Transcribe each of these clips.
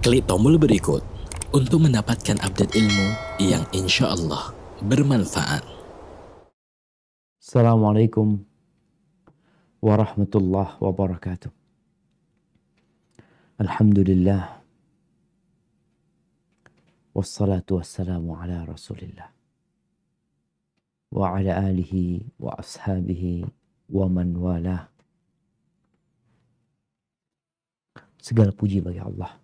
Klik tombol berikut untuk mendapatkan update ilmu yang insya Allah bermanfaat. Assalamualaikum warahmatullahi wabarakatuh. Alhamdulillah. Wassalatu wassalamu ala rasulillah. Wa ala alihi wa ashabihi wa man walah. Segala puji bagi Allah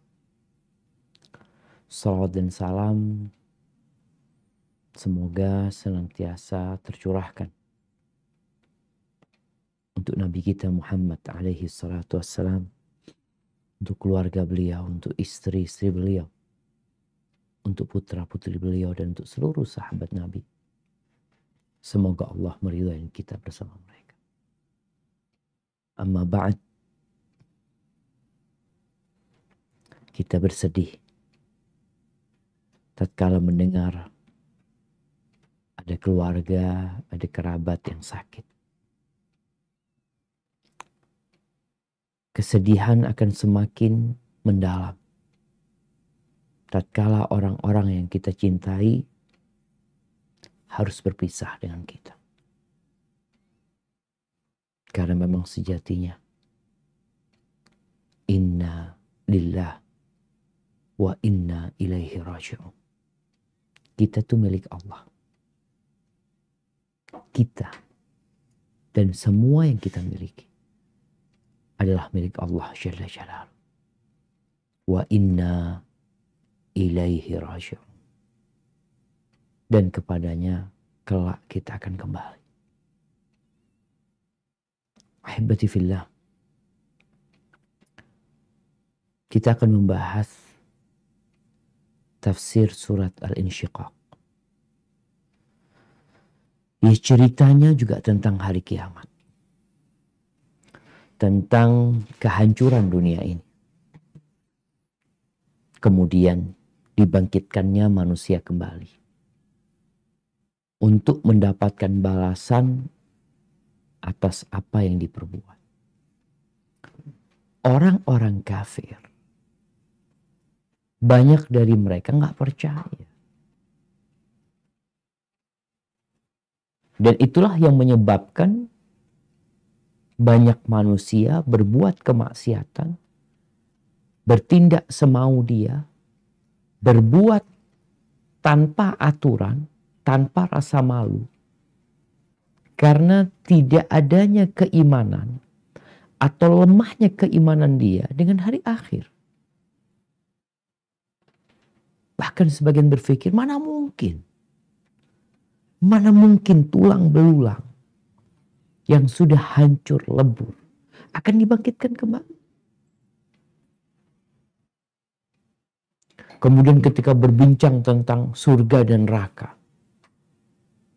Salawat dan salam semoga senantiasa tercurahkan untuk Nabi kita Muhammad alaihi salatu wassalam, untuk keluarga beliau, untuk istri-istri beliau, untuk putra-putri beliau dan untuk seluruh sahabat Nabi. Semoga Allah meridhai kita bersama mereka. Amma ba'd. Kita bersedih tatkala mendengar ada keluarga, ada kerabat yang sakit. Kesedihan akan semakin mendalam. Tatkala orang-orang yang kita cintai harus berpisah dengan kita. Karena memang sejatinya inna lillah wa inna ilaihi raji'un. Kita tuh milik Allah. Kita dan semua yang kita miliki adalah milik Allah Jalla Jalal. Wa inna ilaihi raji'un. Dan kepadanya kelak kita akan kembali. Ahibati fillah. Kita akan membahas tafsir surat Al-Insyiqaq. Ya, ceritanya juga tentang hari kiamat. Tentang kehancuran dunia ini. Kemudian dibangkitkannya manusia kembali. Untuk mendapatkan balasan atas apa yang diperbuat. Orang-orang kafir banyak dari mereka nggak percaya. Dan itulah yang menyebabkan banyak manusia berbuat kemaksiatan, bertindak semau dia, berbuat tanpa aturan, tanpa rasa malu. Karena tidak adanya keimanan atau lemahnya keimanan dia dengan hari akhir. Bahkan sebagian berpikir mana mungkin. Mana mungkin tulang belulang yang sudah hancur lebur akan dibangkitkan kembali. Kemudian ketika berbincang tentang surga dan neraka.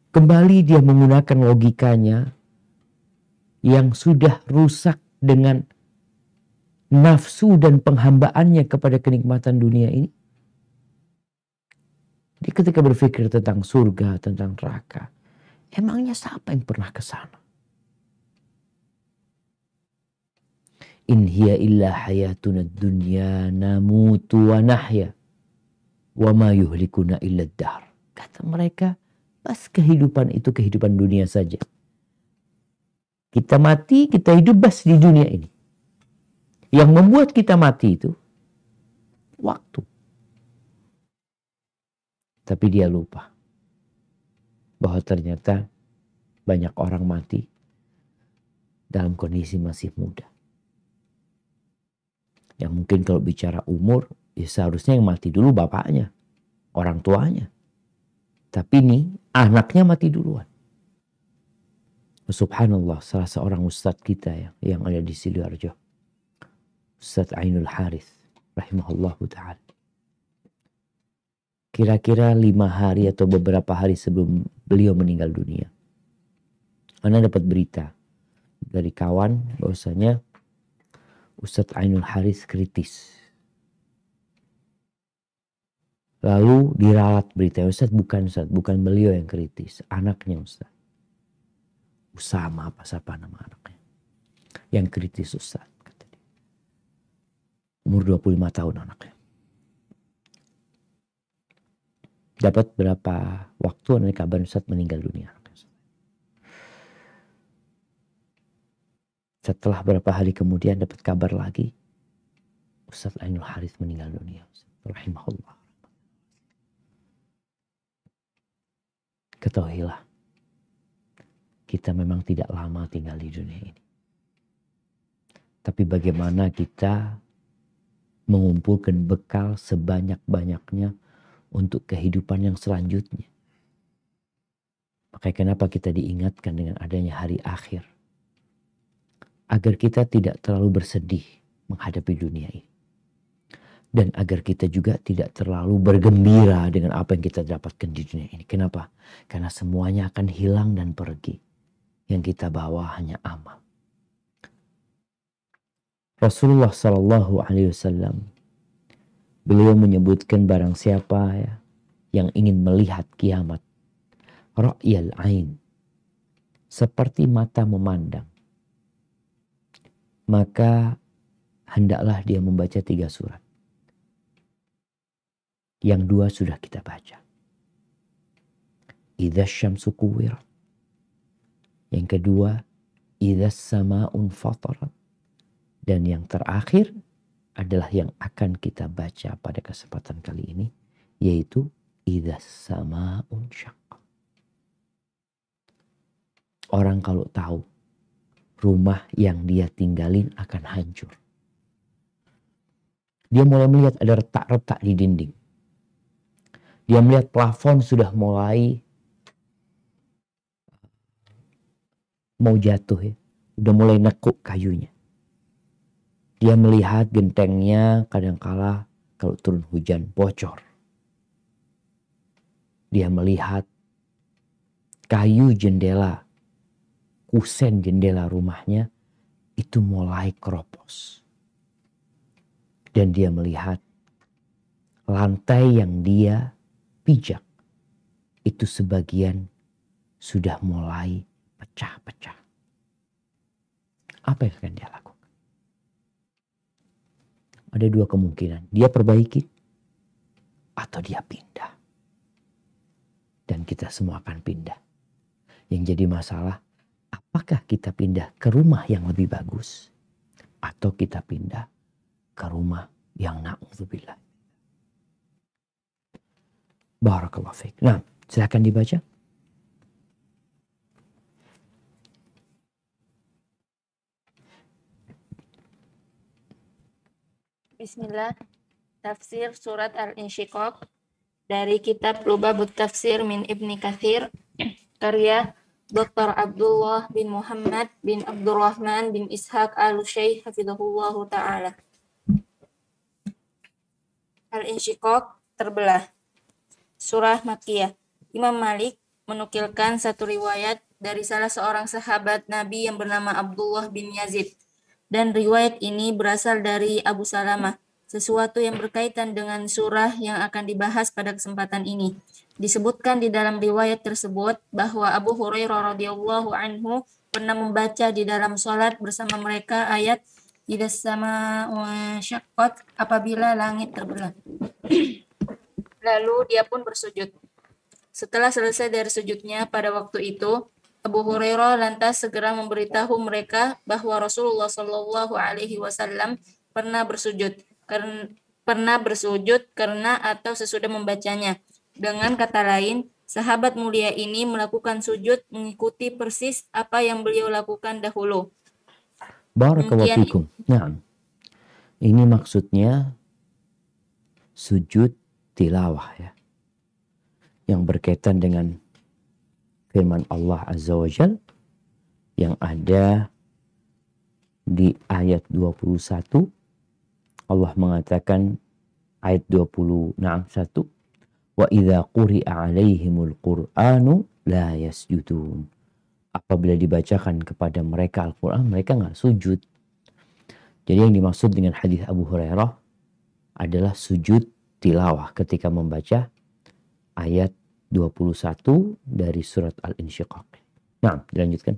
Kembali dia menggunakan logikanya yang sudah rusak dengan nafsu dan penghambaannya kepada kenikmatan dunia ini jadi ketika berpikir tentang surga, tentang neraka, emangnya siapa yang pernah ke sana? In hiya illa hayatuna dunya namutu wa nahya wa ma yuhlikuna illa dar. Kata mereka, pas kehidupan itu kehidupan dunia saja. Kita mati, kita hidup bas di dunia ini. Yang membuat kita mati itu waktu. Tapi dia lupa bahwa ternyata banyak orang mati dalam kondisi masih muda. Yang mungkin kalau bicara umur, ya seharusnya yang mati dulu bapaknya, orang tuanya. Tapi ini anaknya mati duluan. Subhanallah, salah seorang ustadz kita yang, yang ada di Sidoarjo. Ustadz Ainul Haris, rahimahullah ta'ala kira-kira lima hari atau beberapa hari sebelum beliau meninggal dunia. Anda dapat berita dari kawan bahwasanya Ustadz Ainul Haris kritis. Lalu diralat berita Ustadz bukan Ustadz, bukan beliau yang kritis, anaknya Ustadz. Usama apa siapa nama anaknya. Yang kritis Ustadz dua Umur 25 tahun anaknya. Dapat berapa waktu dari kabar Ustaz meninggal dunia? Setelah berapa hari kemudian dapat kabar lagi Ustaz Ainul Haris meninggal dunia. Rahimahullah. Ketahuilah, kita memang tidak lama tinggal di dunia ini. Tapi bagaimana kita mengumpulkan bekal sebanyak-banyaknya untuk kehidupan yang selanjutnya. Makanya kenapa kita diingatkan dengan adanya hari akhir. Agar kita tidak terlalu bersedih menghadapi dunia ini. Dan agar kita juga tidak terlalu bergembira dengan apa yang kita dapatkan di dunia ini. Kenapa? Karena semuanya akan hilang dan pergi. Yang kita bawa hanya amal. Rasulullah Shallallahu Alaihi Wasallam Beliau menyebutkan barang siapa ya, yang ingin melihat kiamat. Ra'yal ain. Seperti mata memandang. Maka hendaklah dia membaca tiga surat. Yang dua sudah kita baca. Idza syamsu kuwirat. Yang kedua, idza sama'un fatarat. Dan yang terakhir, adalah yang akan kita baca pada kesempatan kali ini yaitu idza unsyak. Orang kalau tahu rumah yang dia tinggalin akan hancur. Dia mulai melihat ada retak-retak di dinding. Dia melihat plafon sudah mulai mau jatuh ya. Udah mulai nekuk kayunya dia melihat gentengnya kadangkala kalau turun hujan bocor. Dia melihat kayu jendela, kusen jendela rumahnya itu mulai keropos. Dan dia melihat lantai yang dia pijak itu sebagian sudah mulai pecah-pecah. Apa yang akan dia lakukan? Ada dua kemungkinan. Dia perbaiki atau dia pindah. Dan kita semua akan pindah. Yang jadi masalah, apakah kita pindah ke rumah yang lebih bagus? Atau kita pindah ke rumah yang na'udzubillah. Barakallahu fiqh. Nah, silahkan dibaca. Bismillah. Tafsir Surat Al-Insyiqaq dari kitab Lubabut Tafsir min Ibni Kathir karya Dr. Abdullah bin Muhammad bin Abdurrahman bin Ishaq Al-Syaikh hafizahullah taala. Al-Insyiqaq terbelah. Surah Makiyah Imam Malik menukilkan satu riwayat dari salah seorang sahabat Nabi yang bernama Abdullah bin Yazid dan riwayat ini berasal dari Abu Salamah, sesuatu yang berkaitan dengan surah yang akan dibahas pada kesempatan ini. Disebutkan di dalam riwayat tersebut bahwa Abu Hurairah radhiyallahu anhu pernah membaca di dalam sholat bersama mereka ayat tidak sama syakot apabila langit terbelah. Lalu dia pun bersujud. Setelah selesai dari sujudnya pada waktu itu, Abu Hurairah lantas segera memberitahu mereka bahwa Rasulullah Shallallahu Alaihi Wasallam pernah bersujud karena pernah bersujud karena atau sesudah membacanya. Dengan kata lain, sahabat mulia ini melakukan sujud mengikuti persis apa yang beliau lakukan dahulu. Barakallahu Nah, ini maksudnya sujud tilawah ya. Yang berkaitan dengan firman Allah Azza wa Jal yang ada di ayat 21 Allah mengatakan ayat 20 nah 1 wa idza quri'a alaihimul qur'anu la yasjudun apabila dibacakan kepada mereka Al-Qur'an mereka nggak sujud jadi yang dimaksud dengan hadis Abu Hurairah adalah sujud tilawah ketika membaca ayat 21 dari surat Al-Insyiqaq. Nah, dilanjutkan.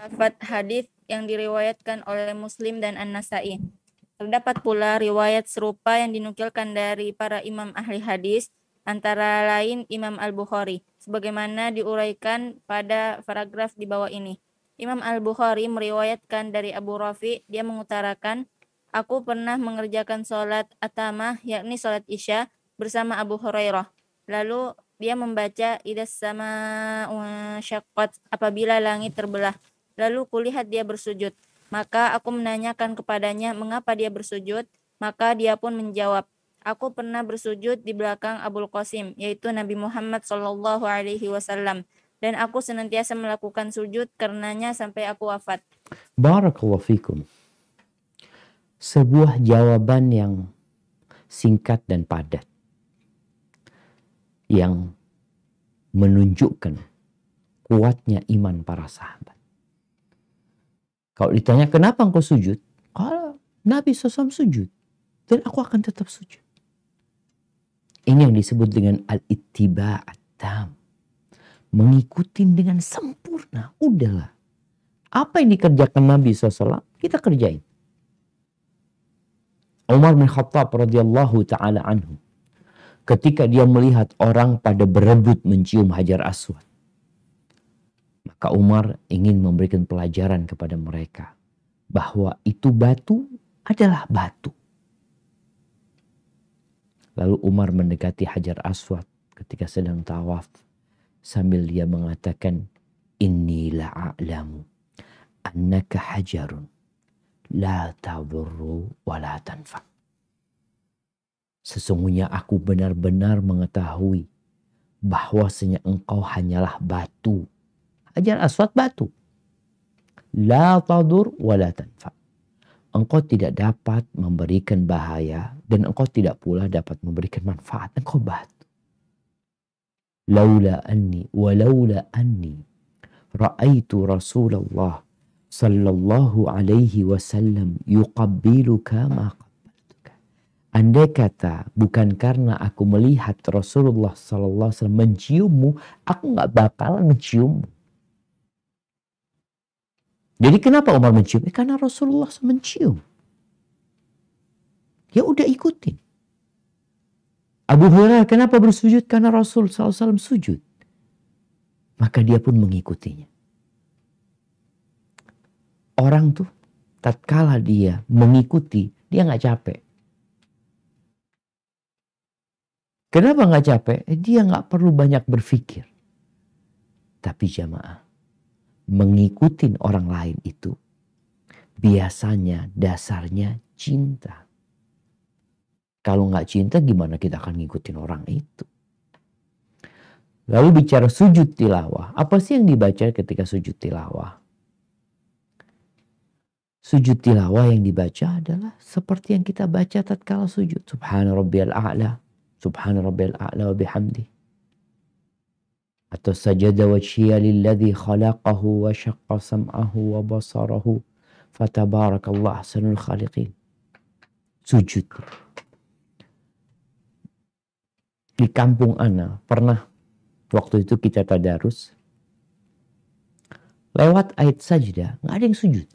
Lafat hadis yang diriwayatkan oleh Muslim dan An-Nasai. Terdapat pula riwayat serupa yang dinukilkan dari para imam ahli hadis, antara lain Imam Al-Bukhari, sebagaimana diuraikan pada paragraf di bawah ini. Imam Al-Bukhari meriwayatkan dari Abu Rafi, dia mengutarakan, aku pernah mengerjakan sholat atamah, yakni sholat isya, bersama Abu Hurairah. Lalu dia membaca idas sama syakwat apabila langit terbelah. Lalu kulihat dia bersujud. Maka aku menanyakan kepadanya mengapa dia bersujud. Maka dia pun menjawab, aku pernah bersujud di belakang Abul Qasim, yaitu Nabi Muhammad Shallallahu Alaihi Wasallam. Dan aku senantiasa melakukan sujud karenanya sampai aku wafat. Barakallahu fikum sebuah jawaban yang singkat dan padat yang menunjukkan kuatnya iman para sahabat. Kalau ditanya kenapa engkau sujud? Kalau Nabi SAW sujud dan aku akan tetap sujud. Ini yang disebut dengan al-ittiba tam Mengikuti dengan sempurna. Udahlah. Apa yang dikerjakan Nabi SAW, kita kerjain. Umar bin Khattab radhiyallahu taala anhu ketika dia melihat orang pada berebut mencium Hajar Aswad. Maka Umar ingin memberikan pelajaran kepada mereka bahwa itu batu adalah batu. Lalu Umar mendekati Hajar Aswad ketika sedang tawaf sambil dia mengatakan, Inni la'a'lamu annaka hajarun La tadurru wa la tanfa. Sesungguhnya aku benar-benar mengetahui bahwasanya engkau hanyalah batu. Ajar aswat batu. La tadur wa la tanfa. Engkau tidak dapat memberikan bahaya dan engkau tidak pula dapat memberikan manfaat. Engkau batu. Laula anni wa laula anni ra'aitu Rasulullah sallallahu alaihi wasallam yuqabbiluka ma Andai kata bukan karena aku melihat Rasulullah sallallahu alaihi wasallam menciummu, aku nggak bakalan menciummu. Jadi kenapa Umar mencium? Eh, karena Rasulullah mencium. Ya udah ikutin. Abu Hurairah kenapa bersujud? Karena Rasul SAW sujud. Maka dia pun mengikutinya orang tuh tatkala dia mengikuti, dia nggak capek. Kenapa nggak capek? Eh, dia nggak perlu banyak berpikir. Tapi jamaah, mengikuti orang lain itu biasanya dasarnya cinta. Kalau nggak cinta gimana kita akan ngikutin orang itu? Lalu bicara sujud tilawah. Apa sih yang dibaca ketika sujud tilawah? Sujud tilawah yang dibaca adalah seperti yang kita baca tatkala sujud. Subhana rabbiyal a'la. Subhana rabbiyal a'la wa bihamdi. Atau sajada wajhiya lilladhi khalaqahu wa syaqqa sam'ahu wa basarahu. Fatabarakallah sanul khaliqin. Sujud. Di kampung Ana pernah waktu itu kita tadarus. Lewat ayat sajda, nggak ada yang sujud.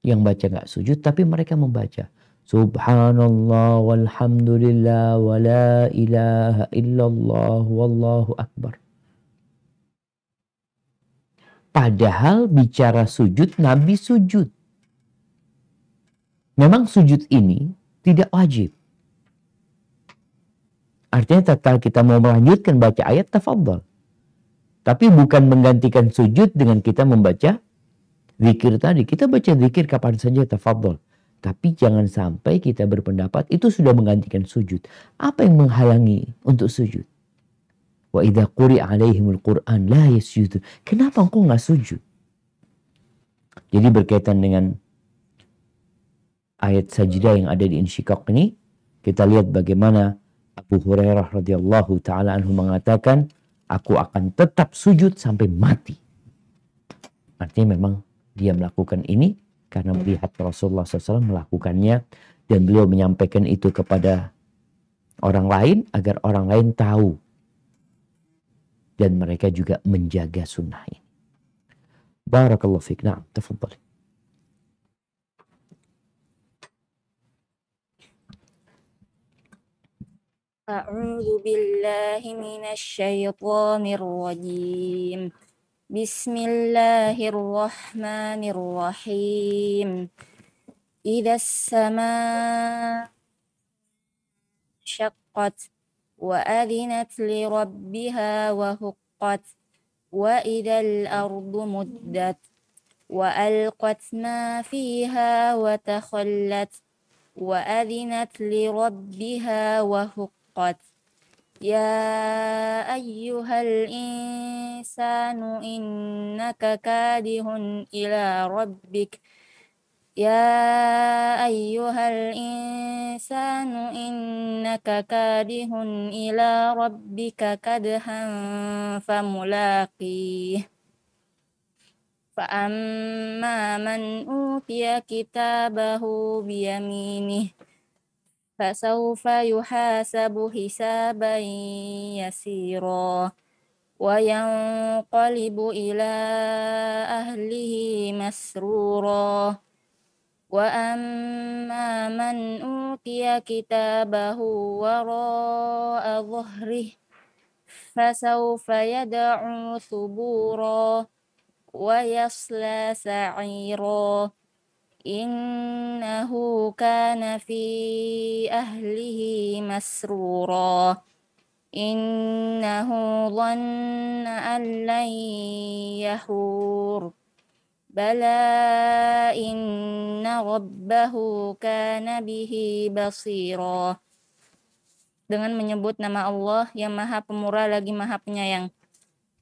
Yang baca nggak sujud tapi mereka membaca. Subhanallah walhamdulillah wala ilaha illallah wallahu akbar. Padahal bicara sujud, Nabi sujud. Memang sujud ini tidak wajib. Artinya tatkala kita mau melanjutkan baca ayat, tafadhol. Tapi bukan menggantikan sujud dengan kita membaca Zikir tadi, kita baca zikir kapan saja tafadhol. Tapi jangan sampai kita berpendapat itu sudah menggantikan sujud. Apa yang menghalangi untuk sujud? Wa idha quri alaihimul quran la yasyudu. Kenapa engkau nggak sujud? Jadi berkaitan dengan ayat sajidah yang ada di Insyikak ini, kita lihat bagaimana Abu Hurairah radhiyallahu taala anhu mengatakan, aku akan tetap sujud sampai mati. Artinya memang dia melakukan ini karena melihat Rasulullah SAW melakukannya dan beliau menyampaikan itu kepada orang lain agar orang lain tahu dan mereka juga menjaga sunnah ini. Barakallahu fiqh. Nah, tafadhal. أعوذ بالله من الشيطان الرجيم بسم الله الرحمن الرحيم إذا السماء شقت وأذنت لربها وهقت وإذا الأرض مدت وألقت ما فيها وتخلت وأذنت لربها وهقت يا أيها الإنسان إنك كادح إلى ربك يا أيها الإنسان إنك كادح إلى ربك كدحا فملاقيه فأما من أوتي كتابه بيمينه فسوف يحاسب حسابا يسيرا وينقلب إلى أهله مسرورا وأما من أوتي كتابه وراء ظهره فسوف يدعو ثبورا ويصلى سعيرا إنه كان fi أهله masrura إنه ظن أن لن يحور بلى إن ربه كان به بصيرا dengan menyebut nama Allah yang maha pemurah lagi maha penyayang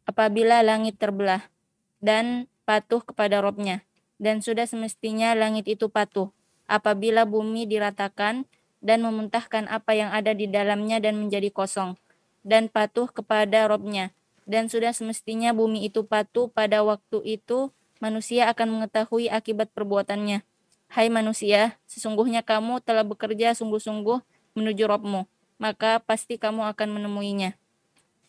apabila langit terbelah dan patuh kepada Robnya dan sudah semestinya langit itu patuh apabila bumi diratakan dan memuntahkan apa yang ada di dalamnya dan menjadi kosong dan patuh kepada Robnya dan sudah semestinya bumi itu patuh pada waktu itu manusia akan mengetahui akibat perbuatannya Hai manusia sesungguhnya kamu telah bekerja sungguh-sungguh menuju Robmu maka pasti kamu akan menemuinya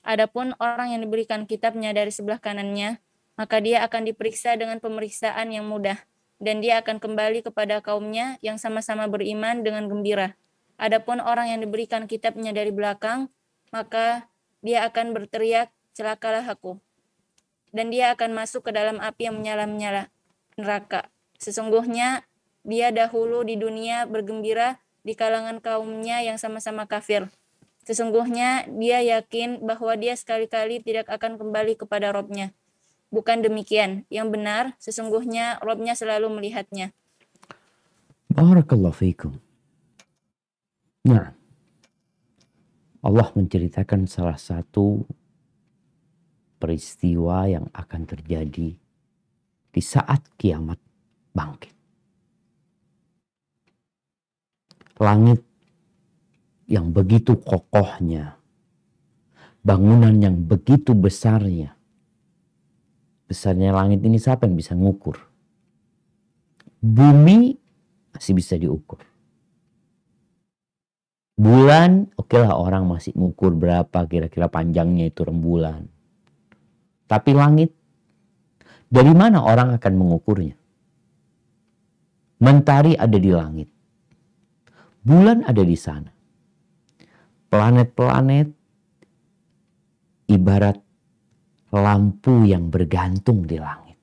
Adapun orang yang diberikan kitabnya dari sebelah kanannya maka dia akan diperiksa dengan pemeriksaan yang mudah, dan dia akan kembali kepada kaumnya yang sama-sama beriman dengan gembira. Adapun orang yang diberikan kitabnya dari belakang, maka dia akan berteriak, celakalah aku. Dan dia akan masuk ke dalam api yang menyala-menyala, neraka. Sesungguhnya, dia dahulu di dunia bergembira di kalangan kaumnya yang sama-sama kafir. Sesungguhnya, dia yakin bahwa dia sekali-kali tidak akan kembali kepada Robnya. Bukan demikian. Yang benar, sesungguhnya Robnya selalu melihatnya. Barakallahu fikum. Nah, Allah menceritakan salah satu peristiwa yang akan terjadi di saat kiamat bangkit. Langit yang begitu kokohnya, bangunan yang begitu besarnya, besarnya langit ini siapa yang bisa ngukur? Bumi masih bisa diukur. Bulan, oke okay lah orang masih ngukur berapa kira-kira panjangnya itu rembulan. Tapi langit, dari mana orang akan mengukurnya? Mentari ada di langit. Bulan ada di sana. Planet-planet ibarat lampu yang bergantung di langit.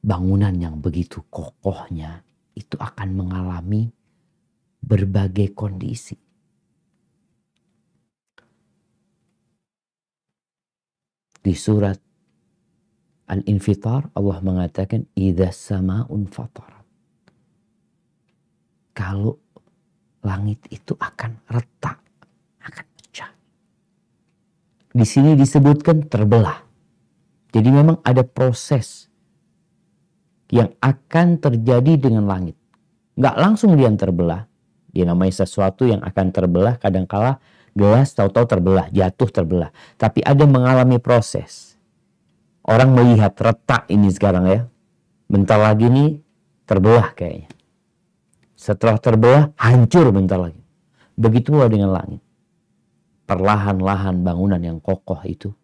Bangunan yang begitu kokohnya itu akan mengalami berbagai kondisi. Di surat Al-Infitar Allah mengatakan idza sama'un fatar." Kalau langit itu akan retak di sini disebutkan terbelah. Jadi memang ada proses yang akan terjadi dengan langit. Gak langsung dia terbelah. Dia namanya sesuatu yang akan terbelah Kadang-kala gelas tahu-tahu terbelah, jatuh terbelah. Tapi ada mengalami proses. Orang melihat retak ini sekarang ya. Bentar lagi nih terbelah kayaknya. Setelah terbelah hancur bentar lagi. Begitulah dengan langit perlahan-lahan bangunan yang kokoh itu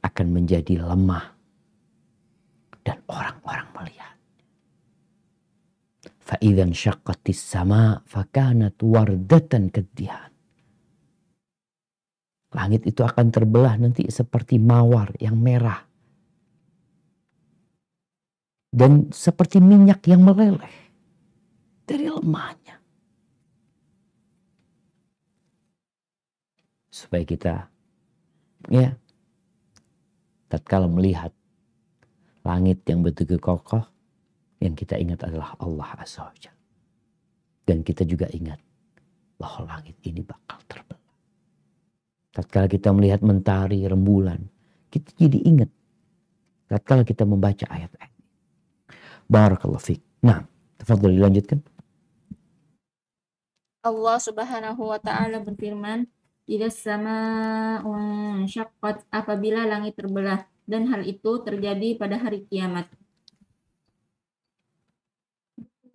akan menjadi lemah dan orang-orang melihat. Fa'idan syakatis sama fakanat wardatan kedihan. Langit itu akan terbelah nanti seperti mawar yang merah. Dan seperti minyak yang meleleh dari lemah. supaya kita ya tatkala melihat langit yang betul kokoh yang kita ingat adalah Allah Azza Dan kita juga ingat bahwa langit ini bakal terbelah. Tatkala kita melihat mentari, rembulan, kita jadi ingat. Tatkala kita membaca ayat-ayat. Barakallahu fiqh. Nah, tafadhol dilanjutkan. Allah Subhanahu wa taala berfirman, Idza sama syakot apabila langit terbelah dan hal itu terjadi pada hari kiamat.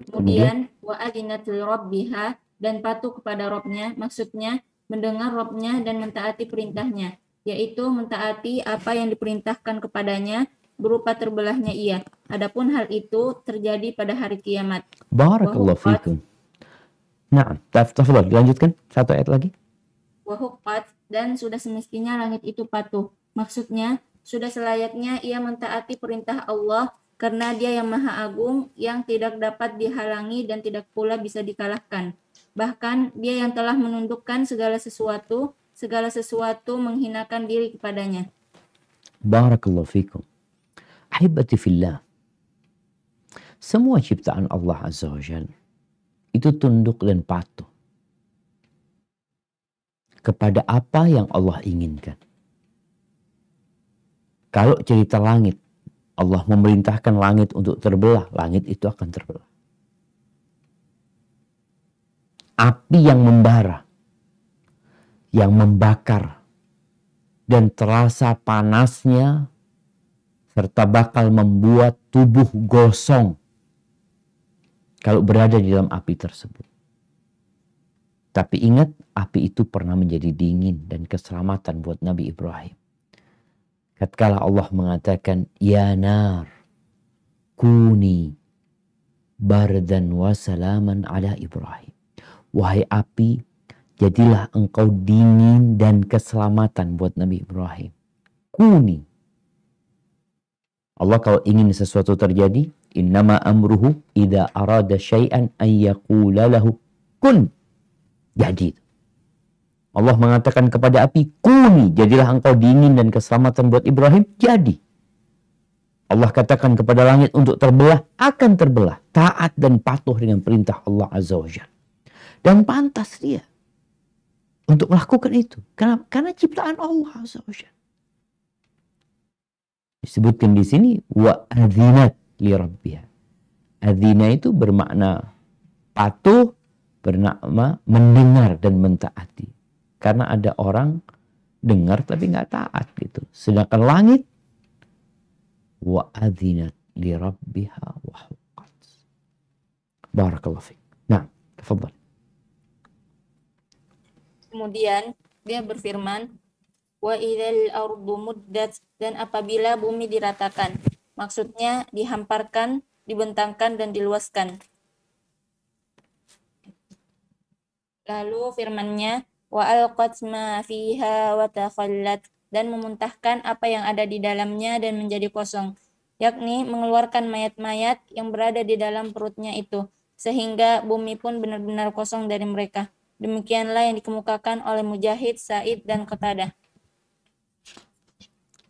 Kemudian wa adinat robbiha dan patuh kepada Robnya, maksudnya mendengar Robnya dan mentaati perintahnya, yaitu mentaati apa yang diperintahkan kepadanya berupa terbelahnya ia. Adapun hal itu terjadi pada hari kiamat. Barakallahu fikum. Nah, tafadhal lanjutkan satu ayat lagi wahukat dan sudah semestinya langit itu patuh. Maksudnya, sudah selayaknya ia mentaati perintah Allah karena dia yang maha agung yang tidak dapat dihalangi dan tidak pula bisa dikalahkan. Bahkan dia yang telah menundukkan segala sesuatu, segala sesuatu menghinakan diri kepadanya. Barakallahu fikum. Ahibati fillah. Semua ciptaan Allah Azza wa Jal itu tunduk dan patuh kepada apa yang Allah inginkan. Kalau cerita langit, Allah memerintahkan langit untuk terbelah, langit itu akan terbelah. Api yang membara, yang membakar, dan terasa panasnya, serta bakal membuat tubuh gosong kalau berada di dalam api tersebut. Tapi ingat, api itu pernah menjadi dingin dan keselamatan buat Nabi Ibrahim. Ketika Allah mengatakan, Ya nar, kuni bardan wa salaman ala Ibrahim. Wahai api, jadilah engkau dingin dan keselamatan buat Nabi Ibrahim. Kuni. Allah kalau ingin sesuatu terjadi, innama amruhu ida arada syai'an an yaqula lahu kun jadi. Allah mengatakan kepada api, kuni, jadilah engkau dingin dan keselamatan buat Ibrahim, jadi. Allah katakan kepada langit untuk terbelah, akan terbelah. Taat dan patuh dengan perintah Allah Azza wa Jal. Dan pantas dia untuk melakukan itu. Karena, karena ciptaan Allah Azza wa Jal. Disebutkan di sini, wa adhinat li rabbiha. Adhina itu bermakna patuh bernama mendengar dan mentaati. Karena ada orang dengar tapi nggak taat gitu. Sedangkan langit wa adzinat li rabbiha wa huqqat. Barakallahu fiik. Nah, تفضل. Kemudian dia berfirman, wa idzal ardu muddat dan apabila bumi diratakan. Maksudnya dihamparkan, dibentangkan dan diluaskan. Lalu firmannya, wa al ma fiha wa takhallat dan memuntahkan apa yang ada di dalamnya dan menjadi kosong, yakni mengeluarkan mayat-mayat yang berada di dalam perutnya itu, sehingga bumi pun benar-benar kosong dari mereka. Demikianlah yang dikemukakan oleh Mujahid, Said, dan ketada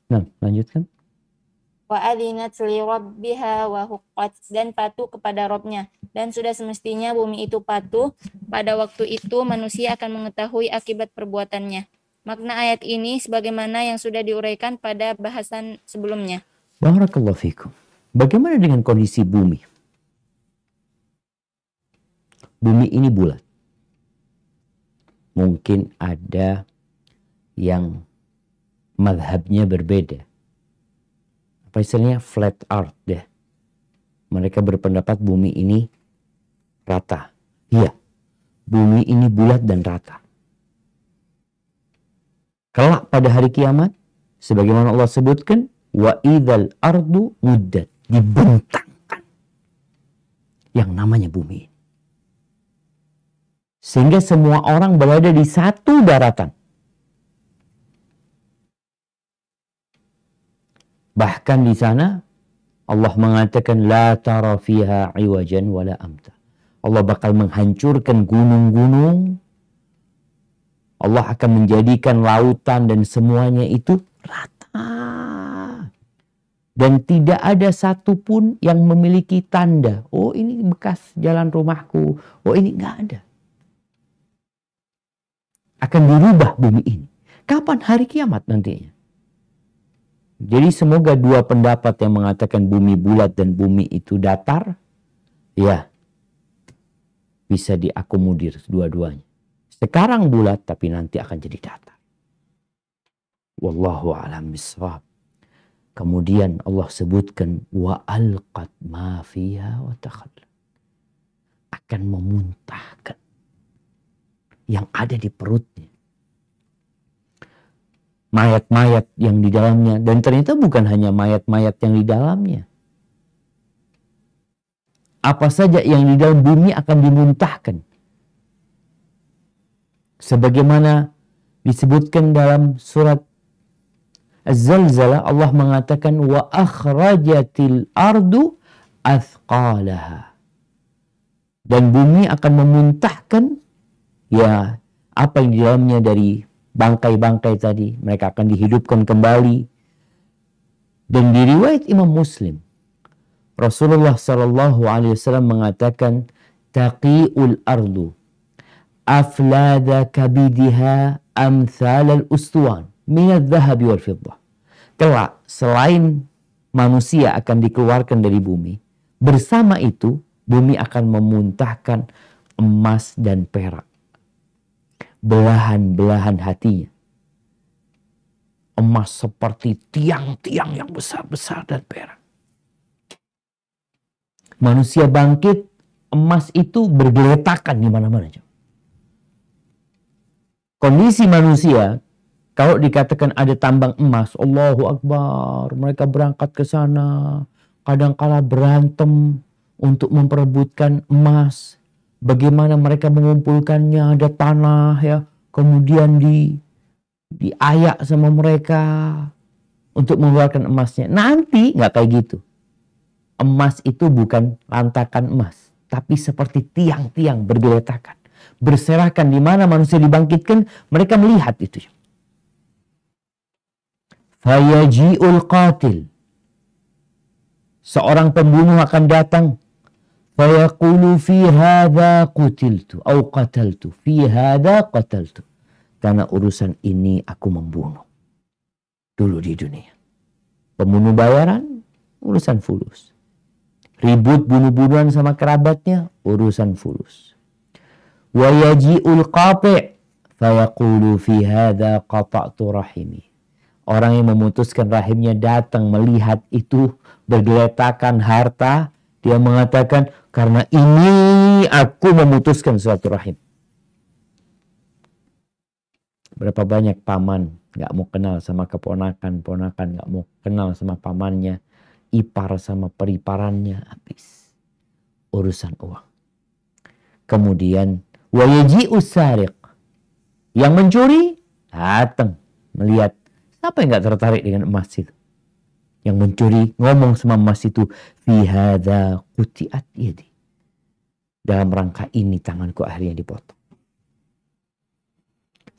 Nah, lanjutkan wa adinat li rabbiha wa huqqat dan patuh kepada Robnya dan sudah semestinya bumi itu patuh pada waktu itu manusia akan mengetahui akibat perbuatannya makna ayat ini sebagaimana yang sudah diuraikan pada bahasan sebelumnya barakallahu fikum bagaimana dengan kondisi bumi bumi ini bulat mungkin ada yang madhabnya berbeda apa istilahnya flat earth deh. Mereka berpendapat bumi ini rata. Iya, bumi ini bulat dan rata. Kelak pada hari kiamat, sebagaimana Allah sebutkan, wa idal ardu mudat dibentangkan yang namanya bumi. Sehingga semua orang berada di satu daratan. Bahkan di sana Allah mengatakan la tara fiha iwajan wala amta. Allah bakal menghancurkan gunung-gunung. Allah akan menjadikan lautan dan semuanya itu rata. Dan tidak ada satupun yang memiliki tanda. Oh ini bekas jalan rumahku. Oh ini nggak ada. Akan dirubah bumi ini. Kapan hari kiamat nantinya? Jadi semoga dua pendapat yang mengatakan bumi bulat dan bumi itu datar, ya bisa diakomodir dua-duanya. Sekarang bulat tapi nanti akan jadi datar. Wallahu alam Kemudian Allah sebutkan wa alqat ma fiha wa akan memuntahkan yang ada di perutnya mayat-mayat yang di dalamnya dan ternyata bukan hanya mayat-mayat yang di dalamnya. Apa saja yang di dalam bumi akan dimuntahkan. Sebagaimana disebutkan dalam surat Az-Zalzalah Allah mengatakan wa akhrajatil ardu athqalaha. Dan bumi akan memuntahkan ya apa yang di dalamnya dari bangkai-bangkai tadi mereka akan dihidupkan kembali dan di riwayat Imam Muslim Rasulullah Shallallahu Alaihi Wasallam mengatakan taqiul ardu aflada kabidiha amthal al ustuan minat zahabi wal fiddah kelak selain manusia akan dikeluarkan dari bumi bersama itu bumi akan memuntahkan emas dan perak belahan-belahan hatinya. Emas seperti tiang-tiang yang besar-besar dan perak. Manusia bangkit, emas itu bergeletakan di mana-mana. Kondisi manusia, kalau dikatakan ada tambang emas, Allahu Akbar, mereka berangkat ke sana, kadang-kala berantem untuk memperebutkan emas bagaimana mereka mengumpulkannya ada tanah ya kemudian di diayak sama mereka untuk mengeluarkan emasnya nanti nggak kayak gitu emas itu bukan lantakan emas tapi seperti tiang-tiang bergeletakan berserahkan di mana manusia dibangkitkan mereka melihat itu fayaji'ul qatil seorang pembunuh akan datang Fayaqulu fi hadha qutiltu au qataltu. Fi hadha qataltu. Karena urusan ini aku membunuh. Dulu di dunia. Pembunuh bayaran, urusan fulus. Ribut bunuh-bunuhan sama kerabatnya, urusan fulus. Wa yaji'ul qati' fayaqulu fi hadha qata'tu rahimi. Orang yang memutuskan rahimnya datang melihat itu bergeletakan harta, dia mengatakan, karena ini aku memutuskan suatu rahim. Berapa banyak paman gak mau kenal sama keponakan, ponakan gak mau kenal sama pamannya, ipar sama periparannya habis urusan uang. Kemudian wayaji usariq yang mencuri datang melihat siapa yang gak tertarik dengan emas itu yang mencuri ngomong sama emas itu fihada kutiat yadi dalam rangka ini tanganku akhirnya dipotong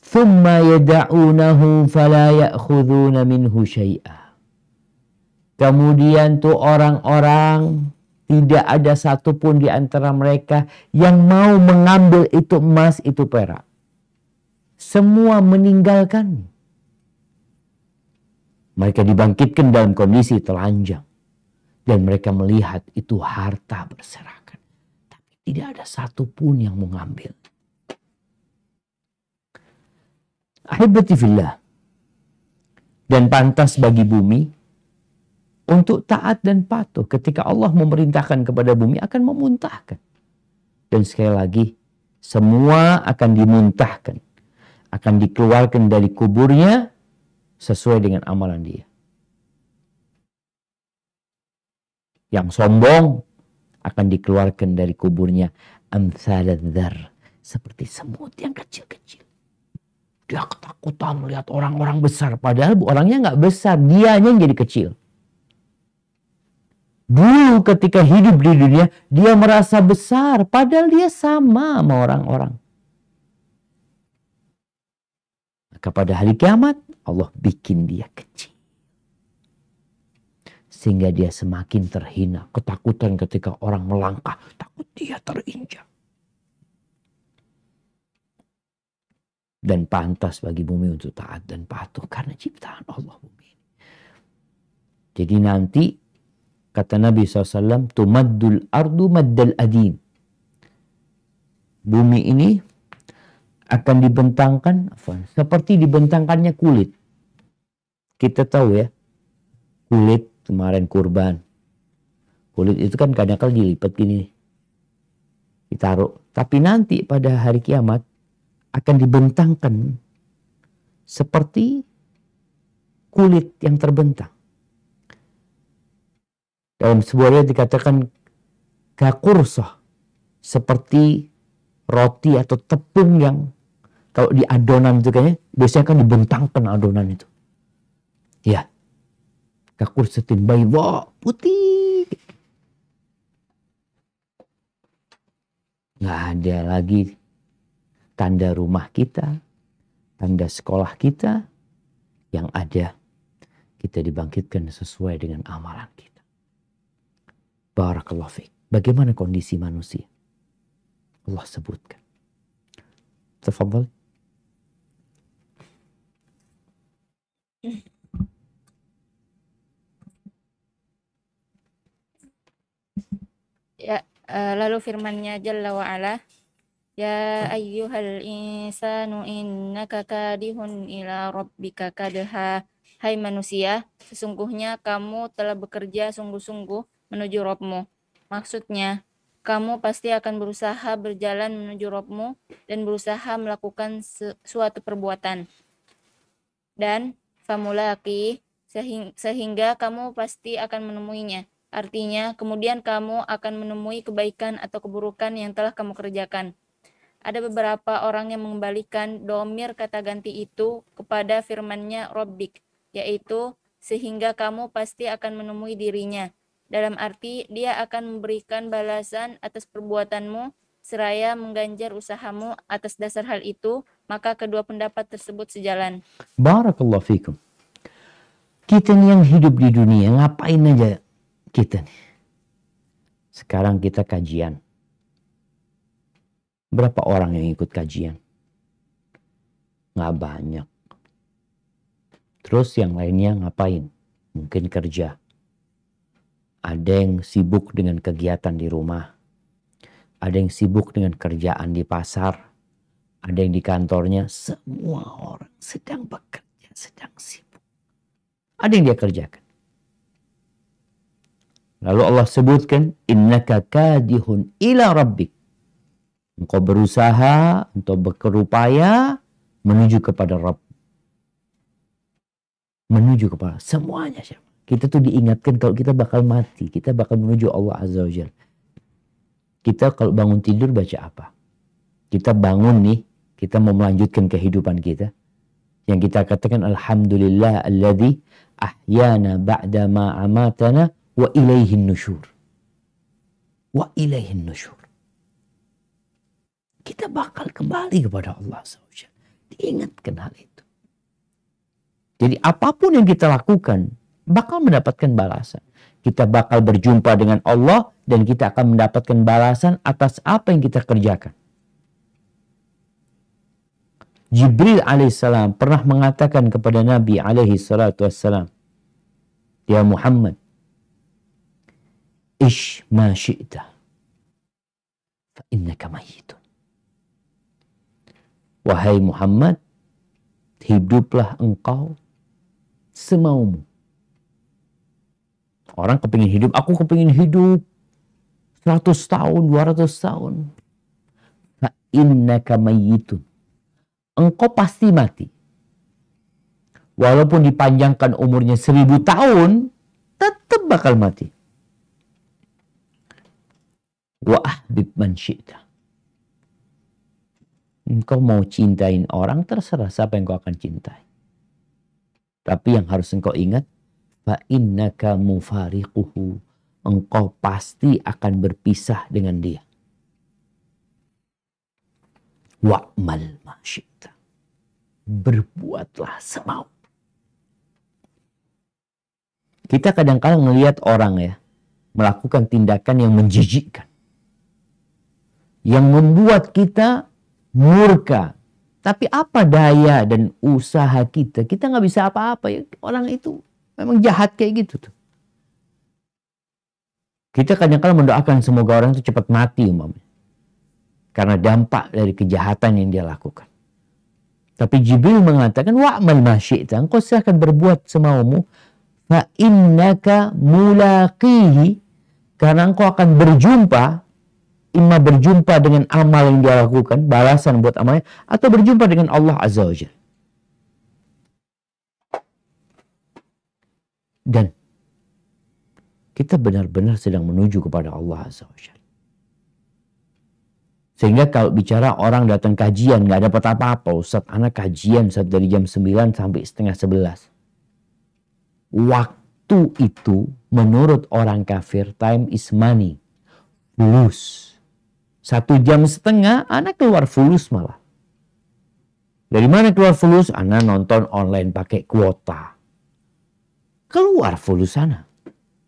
thumma yada'unahu fala ya'khuduna minhu syai'a kemudian tuh orang-orang tidak ada satupun di antara mereka yang mau mengambil itu emas itu perak semua meninggalkannya mereka dibangkitkan dalam kondisi telanjang. Dan mereka melihat itu harta berserakan. Tapi tidak ada satupun yang mengambil. Ahibatifillah. Dan pantas bagi bumi untuk taat dan patuh ketika Allah memerintahkan kepada bumi akan memuntahkan. Dan sekali lagi, semua akan dimuntahkan. Akan dikeluarkan dari kuburnya sesuai dengan amalan dia. Yang sombong akan dikeluarkan dari kuburnya amsaladzar seperti semut yang kecil-kecil. Dia ketakutan melihat orang-orang besar padahal orangnya nggak besar, dia yang jadi kecil. Dulu ketika hidup di dunia dia merasa besar padahal dia sama sama orang-orang. Kepada hari kiamat Allah bikin dia kecil. Sehingga dia semakin terhina. Ketakutan ketika orang melangkah. Takut dia terinjak. Dan pantas bagi bumi untuk taat dan patuh. Karena ciptaan Allah bumi Jadi nanti kata Nabi SAW. Tumaddul ardu maddal adin. Bumi ini akan dibentangkan seperti dibentangkannya kulit. Kita tahu ya, kulit kemarin kurban. Kulit itu kan kadang-kadang dilipat gini. Ditaruh. Tapi nanti pada hari kiamat akan dibentangkan seperti kulit yang terbentang. Dalam sebuah riwayat dikatakan kakursoh seperti roti atau tepung yang kalau di adonan itu kayaknya biasanya kan dibentangkan adonan itu. Ya. Kakursetin wow, putih. Nggak ada lagi tanda rumah kita, tanda sekolah kita yang ada. Kita dibangkitkan sesuai dengan amalan kita. Barakallahu fiqh. Bagaimana kondisi manusia? Allah sebutkan. Tafadhal. ya eh, lalu Firmannya jalla wa ala ya ayyuhal insanu innaka kadihun ila rabbika kadha hai manusia sesungguhnya kamu telah bekerja sungguh-sungguh menuju Robmu maksudnya kamu pasti akan berusaha berjalan menuju Robmu dan berusaha melakukan suatu perbuatan dan famulaki sehingga kamu pasti akan menemuinya. Artinya, kemudian kamu akan menemui kebaikan atau keburukan yang telah kamu kerjakan. Ada beberapa orang yang mengembalikan domir kata ganti itu kepada firmannya Robbik, yaitu sehingga kamu pasti akan menemui dirinya. Dalam arti, dia akan memberikan balasan atas perbuatanmu seraya mengganjar usahamu atas dasar hal itu, maka kedua pendapat tersebut sejalan. Barakallahu fikum. Kita nih yang hidup di dunia, ngapain aja kita nih? Sekarang kita kajian. Berapa orang yang ikut kajian? Nggak banyak. Terus yang lainnya ngapain? Mungkin kerja. Ada yang sibuk dengan kegiatan di rumah. Ada yang sibuk dengan kerjaan di pasar ada yang di kantornya semua orang sedang bekerja, sedang sibuk. Ada yang dia kerjakan. Lalu Allah sebutkan, innaka kadihun ila rabbik. Engkau berusaha, untuk berupaya menuju kepada Rabb. Menuju kepada semuanya siapa? Kita tuh diingatkan kalau kita bakal mati, kita bakal menuju Allah Azza wa Jalla. Kita kalau bangun tidur baca apa? Kita bangun nih, kita mau melanjutkan kehidupan kita yang kita katakan alhamdulillah alladzi ahyana ba'da ma amatana wa ilaihin nushur, wa ilaihin nushur. kita bakal kembali kepada Allah SWT. Diingatkan hal itu. Jadi apapun yang kita lakukan bakal mendapatkan balasan. Kita bakal berjumpa dengan Allah dan kita akan mendapatkan balasan atas apa yang kita kerjakan. Jibril alaihissalam pernah mengatakan kepada Nabi alaihi salatu wassalam, Ya Muhammad, Ish ma syi'ta, fa innaka mayitun. Wahai Muhammad, hiduplah engkau semaumu. Orang kepingin hidup, aku kepingin hidup 100 tahun, 200 tahun. Fa innaka mayitun engkau pasti mati. Walaupun dipanjangkan umurnya seribu tahun, tetap bakal mati. Wah, man syi'ta. Engkau mau cintain orang, terserah siapa yang kau akan cintai. Tapi yang harus engkau ingat, fa'innaka mufariquhu. Engkau pasti akan berpisah dengan dia. Wa'mal masyid berbuatlah semau. Kita kadang-kadang melihat orang ya, melakukan tindakan yang menjijikkan. Yang membuat kita murka. Tapi apa daya dan usaha kita? Kita nggak bisa apa-apa ya. Orang itu memang jahat kayak gitu tuh. Kita kadang-kadang mendoakan semoga orang itu cepat mati umpamanya. Karena dampak dari kejahatan yang dia lakukan. Tapi Jibril mengatakan wa'mal ma syi'ta. Engkau silahkan berbuat semaumu. Fa innaka mulaqihi. Karena engkau akan berjumpa. Imma berjumpa dengan amal yang dia lakukan. Balasan buat amalnya. Atau berjumpa dengan Allah Azza wa Jal. Dan kita benar-benar sedang menuju kepada Allah Azza wa Jal. Sehingga kalau bicara orang datang kajian, nggak dapat apa-apa. Ustaz, anak kajian Ustaz dari jam 9 sampai setengah 11. Waktu itu menurut orang kafir, time is money. Fulus. Satu jam setengah, anak keluar fulus malah. Dari mana keluar fulus? Anak nonton online pakai kuota. Keluar fulus sana.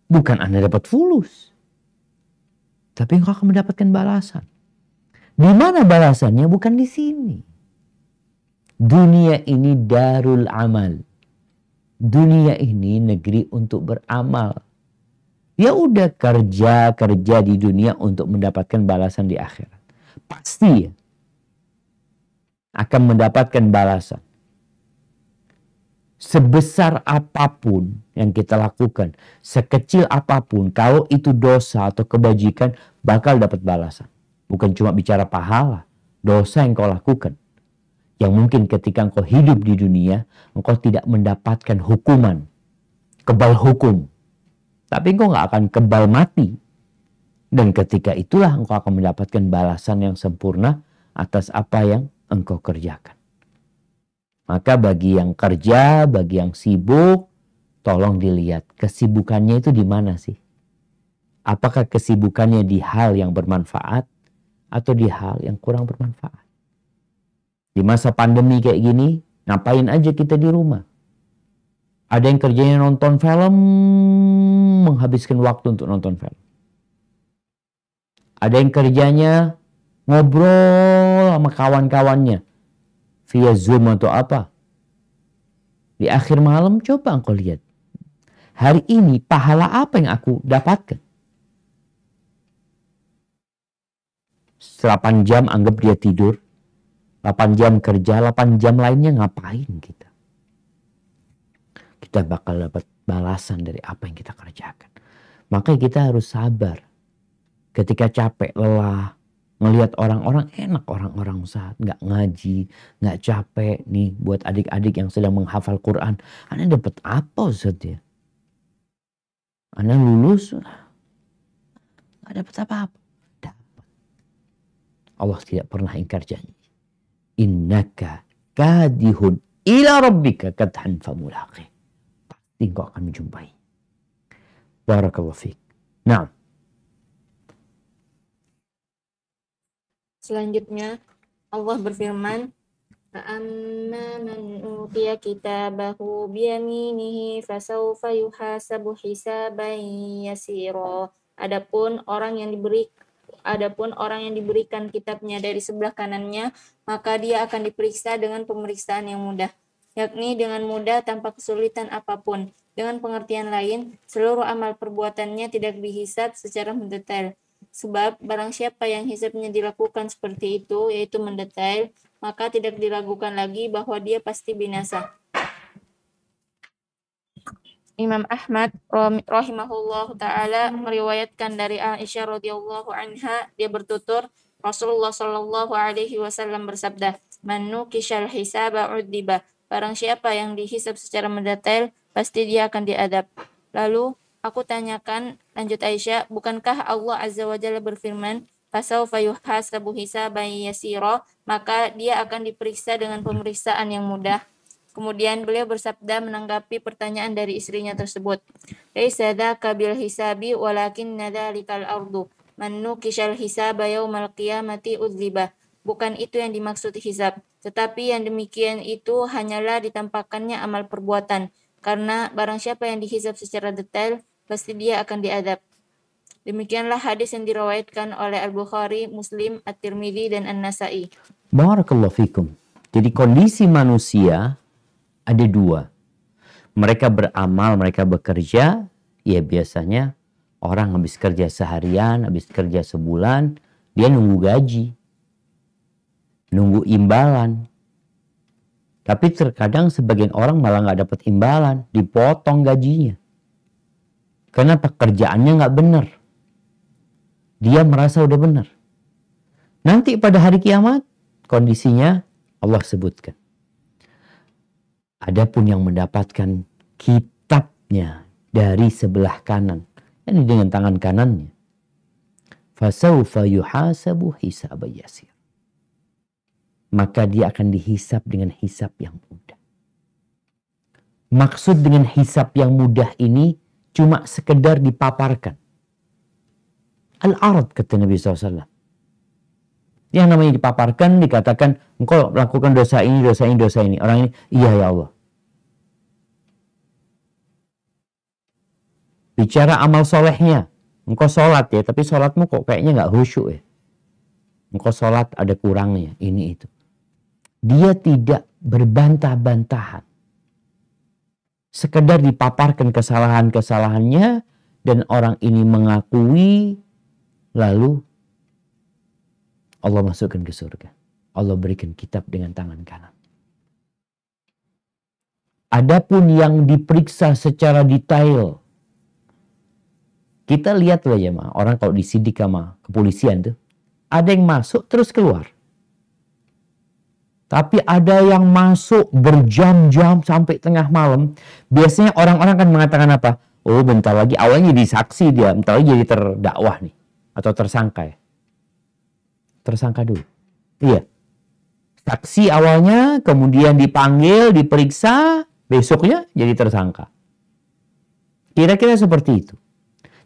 Bukan anak dapat fulus. Tapi engkau akan mendapatkan balasan. Di mana balasannya? Bukan di sini. Dunia ini darul amal. Dunia ini negeri untuk beramal. Ya udah kerja kerja di dunia untuk mendapatkan balasan di akhirat. Pasti ya akan mendapatkan balasan. Sebesar apapun yang kita lakukan, sekecil apapun, kalau itu dosa atau kebajikan, bakal dapat balasan. Bukan cuma bicara pahala, dosa yang kau lakukan. Yang mungkin ketika engkau hidup di dunia, engkau tidak mendapatkan hukuman, kebal hukum. Tapi engkau nggak akan kebal mati. Dan ketika itulah engkau akan mendapatkan balasan yang sempurna atas apa yang engkau kerjakan. Maka bagi yang kerja, bagi yang sibuk, tolong dilihat kesibukannya itu di mana sih? Apakah kesibukannya di hal yang bermanfaat atau di hal yang kurang bermanfaat. Di masa pandemi kayak gini, ngapain aja kita di rumah? Ada yang kerjanya nonton film, menghabiskan waktu untuk nonton film. Ada yang kerjanya ngobrol sama kawan-kawannya via Zoom atau apa. Di akhir malam coba engkau lihat. Hari ini pahala apa yang aku dapatkan? 8 jam anggap dia tidur, 8 jam kerja, 8 jam lainnya ngapain kita? Kita bakal dapat balasan dari apa yang kita kerjakan. Maka kita harus sabar. Ketika capek, lelah, ngelihat orang-orang enak orang-orang saat nggak ngaji nggak capek nih buat adik-adik yang sedang menghafal Quran anda dapat apa Ustaz ya anda lulus nggak dapat apa-apa Allah tidak pernah ingkar janji. Innaka kadihun ila rabbika kadhan famulaqi. Pasti engkau akan menjumpai. Barakallahu fiik. Naam. Selanjutnya Allah berfirman, فأما من أوتي كتابه بيمينه فسوف يحاسب حسابا يسيرا Adapun orang yang diberi Adapun orang yang diberikan kitabnya dari sebelah kanannya, maka dia akan diperiksa dengan pemeriksaan yang mudah, yakni dengan mudah tanpa kesulitan apapun. Dengan pengertian lain, seluruh amal perbuatannya tidak dihisap secara mendetail. Sebab barang siapa yang hisapnya dilakukan seperti itu, yaitu mendetail, maka tidak diragukan lagi bahwa dia pasti binasa. Imam Ahmad rahimahullahu taala meriwayatkan dari Aisyah radhiyallahu anha dia bertutur Rasulullah shallallahu alaihi wasallam bersabda manu kisal hisaba udiba barang siapa yang dihisab secara mendetail pasti dia akan diadab lalu aku tanyakan lanjut Aisyah bukankah Allah azza wa jalla berfirman fasaufa yuhasabu hisaban yasira maka dia akan diperiksa dengan pemeriksaan yang mudah Kemudian beliau bersabda menanggapi pertanyaan dari istrinya tersebut. Laisa hisabi walakin nadzalikal ardu. Man hisab hisaba yaumal qiyamati udliba. Bukan itu yang dimaksud hisab, tetapi yang demikian itu hanyalah ditampakkannya amal perbuatan. Karena barang siapa yang dihisab secara detail, pasti dia akan diadab. Demikianlah hadis yang dirawatkan oleh Al-Bukhari, Muslim, At-Tirmidzi, dan An-Nasai. Barakallahu fikum. Jadi kondisi manusia ada dua. Mereka beramal, mereka bekerja, ya biasanya orang habis kerja seharian, habis kerja sebulan, dia nunggu gaji, nunggu imbalan. Tapi terkadang sebagian orang malah nggak dapat imbalan, dipotong gajinya. Karena pekerjaannya nggak benar. Dia merasa udah benar. Nanti pada hari kiamat kondisinya Allah sebutkan. Adapun yang mendapatkan kitabnya dari sebelah kanan, ini dengan tangan kanannya. Fasaufa yuhasabu hisab yasir. Maka dia akan dihisap dengan hisap yang mudah. Maksud dengan hisap yang mudah ini cuma sekedar dipaparkan. Al-Arad kata Nabi SAW yang namanya dipaparkan, dikatakan, engkau melakukan dosa ini, dosa ini, dosa ini. Orang ini, iya ya Allah. Bicara amal solehnya. Engkau sholat ya, tapi sholatmu kok kayaknya nggak khusyuk ya. Engkau sholat ada kurangnya, ini itu. Dia tidak berbantah-bantahan. Sekedar dipaparkan kesalahan-kesalahannya dan orang ini mengakui lalu Allah masukkan ke surga. Allah berikan kitab dengan tangan kanan. Adapun yang diperiksa secara detail, kita lihat loh ya ma, orang kalau disidik sama kepolisian tuh, ada yang masuk terus keluar. Tapi ada yang masuk berjam-jam sampai tengah malam. Biasanya orang-orang kan mengatakan apa? Oh bentar lagi, awalnya disaksi dia, bentar lagi jadi terdakwah nih. Atau tersangka ya tersangka dulu. Iya. Saksi awalnya, kemudian dipanggil, diperiksa, besoknya jadi tersangka. Kira-kira seperti itu.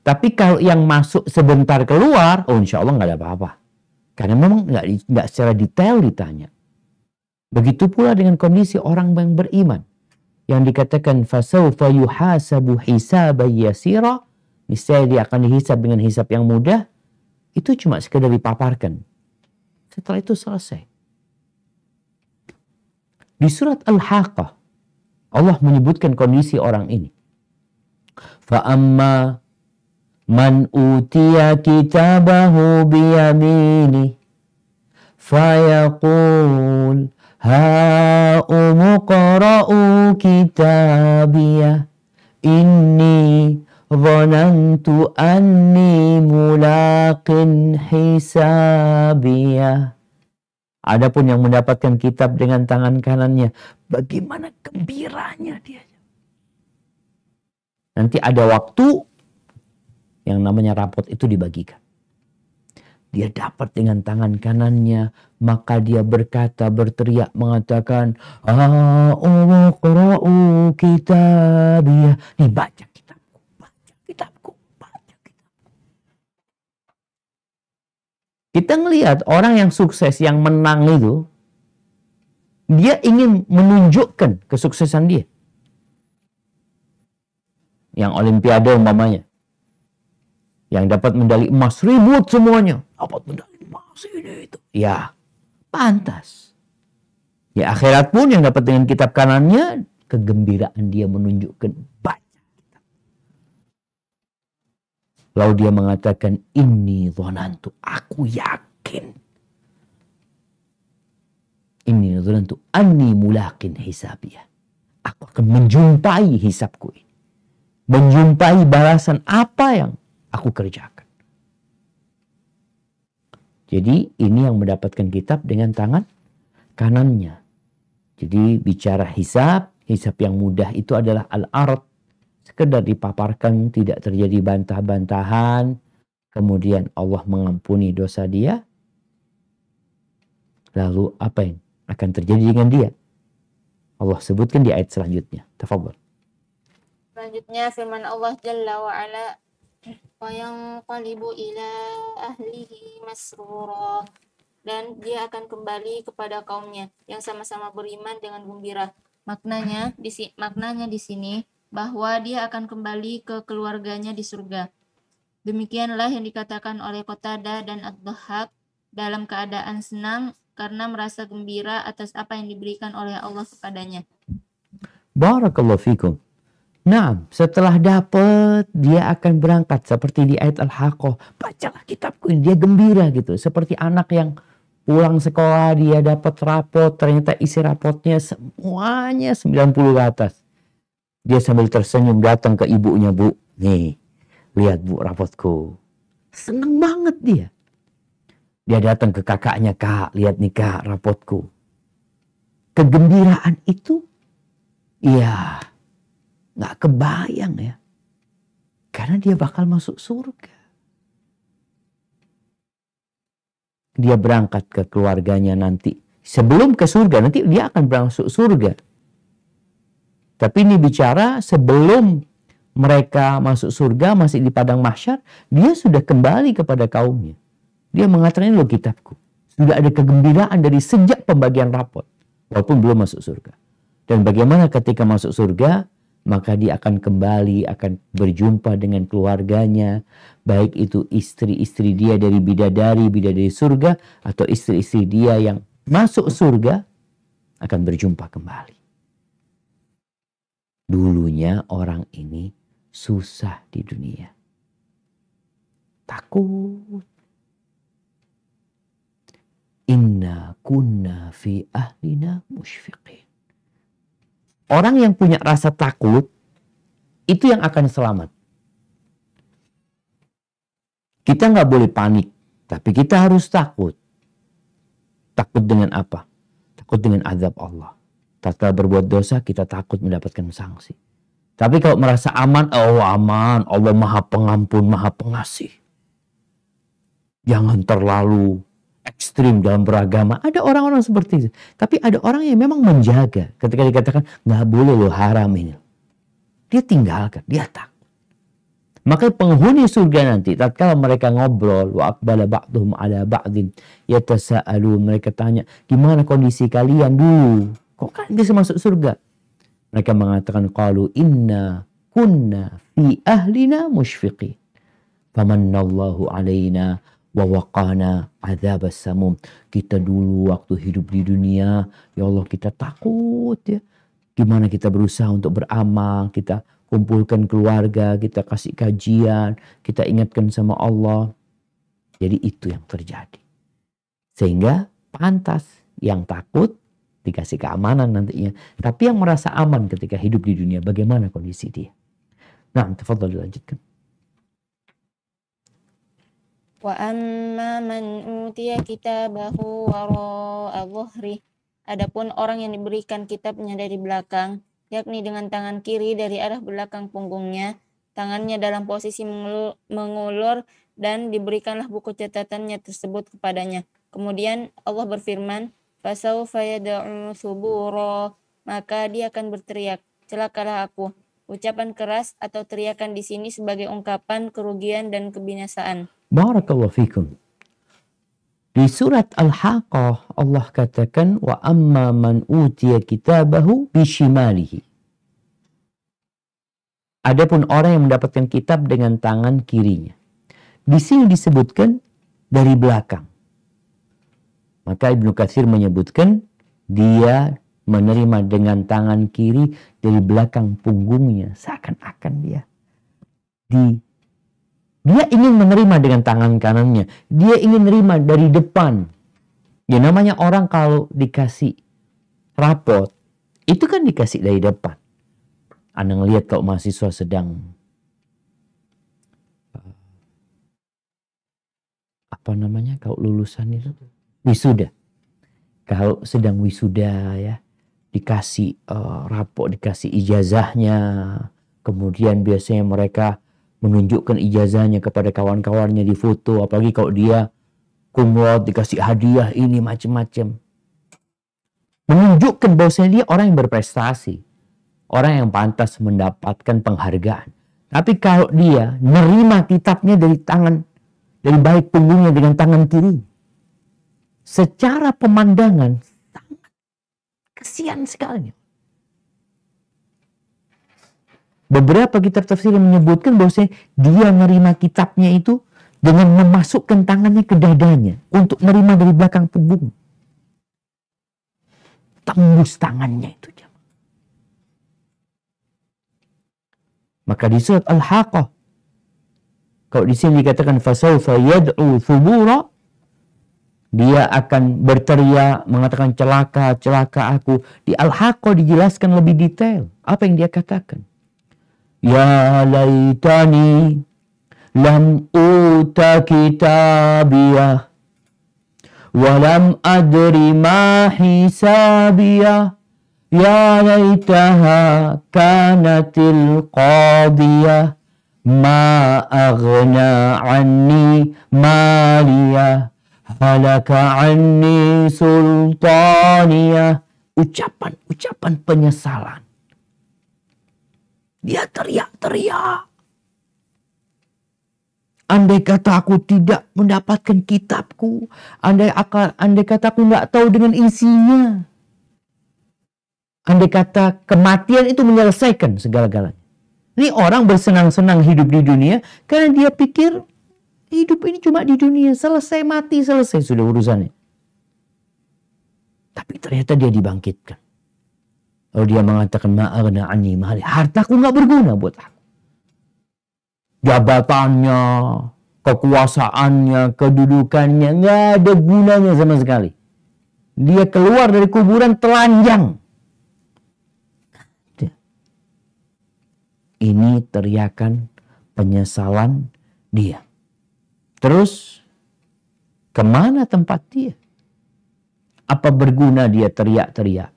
Tapi kalau yang masuk sebentar keluar, oh insya Allah nggak ada apa-apa. Karena memang nggak, nggak secara detail ditanya. Begitu pula dengan kondisi orang yang beriman. Yang dikatakan فَسَوْفَ يُحَاسَبُ حِسَابَ يَسِيرًا misalnya dia akan dihisap dengan hisap yang mudah, itu cuma sekedar dipaparkan. Setelah itu selesai. Di surat Al-Haqqah, Allah menyebutkan kondisi orang ini. Fa'amma man كِتَابَهُ kitabahu biyamini fayaqul ha'umuqra'u kitabiyah inni ظننت أني ملاق Ada Adapun yang mendapatkan kitab dengan tangan kanannya, bagaimana gembiranya dia. Nanti ada waktu yang namanya rapot itu dibagikan. Dia dapat dengan tangan kanannya, maka dia berkata berteriak mengatakan, "Ah, baca Dibaca Kita ngelihat orang yang sukses, yang menang itu, dia ingin menunjukkan kesuksesan dia. Yang olimpiade umpamanya. Yang dapat medali emas, ribut semuanya. Dapat medali emas ini itu. Ya, pantas. Ya akhirat pun yang dapat dengan kitab kanannya, kegembiraan dia menunjukkan Lalu dia mengatakan, ini zonantu, aku yakin. Ini zonantu, anni mulakin hisabia. Aku akan menjumpai hisabku ini. Menjumpai balasan apa yang aku kerjakan. Jadi ini yang mendapatkan kitab dengan tangan kanannya. Jadi bicara hisab, hisab yang mudah itu adalah al arad sekedar dipaparkan tidak terjadi bantah-bantahan kemudian Allah mengampuni dosa dia lalu apa yang akan terjadi dengan dia Allah sebutkan di ayat selanjutnya tafadhol selanjutnya firman Allah jalla wa ala qalibu ila ahlihi masrura dan dia akan kembali kepada kaumnya yang sama-sama beriman dengan gembira. Maknanya di maknanya di sini bahwa dia akan kembali ke keluarganya di surga. Demikianlah yang dikatakan oleh Qatada dan Ad-Dhahab dalam keadaan senang karena merasa gembira atas apa yang diberikan oleh Allah kepadanya. Barakallahu fikum. Nah, setelah dapat dia akan berangkat seperti di ayat Al-Haqqah. Bacalah kitabku ini, dia gembira gitu. Seperti anak yang pulang sekolah dia dapat rapot, ternyata isi rapotnya semuanya 90 ke atas. Dia sambil tersenyum datang ke ibunya, Bu. Nih, lihat Bu rapotku. Seneng banget dia. Dia datang ke kakaknya, Kak, lihat nih Kak rapotku. Kegembiraan itu, iya, gak kebayang ya. Karena dia bakal masuk surga. Dia berangkat ke keluarganya nanti. Sebelum ke surga, nanti dia akan berangkat surga tapi ini bicara sebelum mereka masuk surga masih di padang mahsyar, dia sudah kembali kepada kaumnya. Dia mengatakan ini loh kitabku. Sudah ada kegembiraan dari sejak pembagian rapot walaupun belum masuk surga. Dan bagaimana ketika masuk surga, maka dia akan kembali akan berjumpa dengan keluarganya, baik itu istri-istri dia dari bidadari, bidadari surga atau istri-istri dia yang masuk surga akan berjumpa kembali. Dulunya orang ini susah di dunia. Takut. Inna kunna fi ahlina musfiqin. Orang yang punya rasa takut, itu yang akan selamat. Kita nggak boleh panik, tapi kita harus takut. Takut dengan apa? Takut dengan azab Allah tatkala berbuat dosa kita takut mendapatkan sanksi. Tapi kalau merasa aman, oh aman, Allah Maha Pengampun, Maha Pengasih. Jangan terlalu ekstrim dalam beragama. Ada orang-orang seperti itu. Tapi ada orang yang memang menjaga. Ketika dikatakan, nggak boleh lo haram ini. Dia tinggalkan, dia tak. Maka penghuni surga nanti, tatkala mereka ngobrol, wa akbala ba'duhum ala ba'din, yatasa'alu, mereka tanya, gimana kondisi kalian dulu? Kok kalian bisa masuk surga? Mereka mengatakan qalu inna kunna fi ahlina mushfiqin. Famanallahu alaina wa waqana azab samum. Kita dulu waktu hidup di dunia, ya Allah kita takut ya. Gimana kita berusaha untuk beramal, kita kumpulkan keluarga, kita kasih kajian, kita ingatkan sama Allah. Jadi itu yang terjadi. Sehingga pantas yang takut dikasih keamanan nantinya. Tapi yang merasa aman ketika hidup di dunia, bagaimana kondisi dia? Nah, tafadhol dilanjutkan. وَأَمَّا مَنْ أُوتِيَ كِتَابَهُ وَرَاءَ Adapun orang yang diberikan kitabnya dari belakang, yakni dengan tangan kiri dari arah belakang punggungnya, tangannya dalam posisi mengulur dan diberikanlah buku catatannya tersebut kepadanya. Kemudian Allah berfirman, Fasaufa yad'u subura. Maka dia akan berteriak, celakalah aku. Ucapan keras atau teriakan di sini sebagai ungkapan kerugian dan kebinasaan. Barakallahu fikum. Di surat Al-Haqqah Allah katakan wa amma man utiya kitabahu bishimalihi. Adapun orang yang mendapatkan kitab dengan tangan kirinya. Di sini disebutkan dari belakang. Maka Ibnu Katsir menyebutkan dia menerima dengan tangan kiri dari belakang punggungnya seakan-akan dia di dia ingin menerima dengan tangan kanannya dia ingin menerima dari depan ya namanya orang kalau dikasih rapot itu kan dikasih dari depan anda ngelihat kalau mahasiswa sedang apa namanya kalau lulusan itu wisuda. Kalau sedang wisuda ya dikasih uh, rapok, dikasih ijazahnya. Kemudian biasanya mereka menunjukkan ijazahnya kepada kawan-kawannya di foto. Apalagi kalau dia kumlot dikasih hadiah ini macam-macam. Menunjukkan bahwasanya dia orang yang berprestasi. Orang yang pantas mendapatkan penghargaan. Tapi kalau dia nerima kitabnya dari tangan, dari baik punggungnya dengan tangan kiri, secara pemandangan sangat kesian sekali. Beberapa kitab tafsir menyebutkan bahwa dia menerima kitabnya itu dengan memasukkan tangannya ke dadanya untuk menerima dari belakang punggung. Tembus tangannya itu. Maka di surat Al-Haqqah kalau di sini dikatakan fasaufa yad'u thubura dia akan berteriak mengatakan celaka, celaka aku. Di al haqqa dijelaskan lebih detail apa yang dia katakan. Ya laitani lam uta kitabiyah walam adri ma hisabiyah ya laitaha kanatil qadiyah ma aghna anni maliyah Halaka anni sultaniyah. Ucapan-ucapan penyesalan. Dia teriak-teriak. Andai kata aku tidak mendapatkan kitabku. Andai, akan andai kata aku nggak tahu dengan isinya. Andai kata kematian itu menyelesaikan segala-galanya. Ini orang bersenang-senang hidup di dunia karena dia pikir Hidup ini cuma di dunia, selesai mati, selesai sudah urusannya. Tapi ternyata dia dibangkitkan. Lalu dia mengatakan ma'agna ani mali. Hartaku nggak berguna buat aku. Jabatannya, kekuasaannya, kedudukannya nggak ada gunanya sama sekali. Dia keluar dari kuburan telanjang. Ini teriakan penyesalan dia. Terus kemana tempat dia? Apa berguna dia teriak-teriak?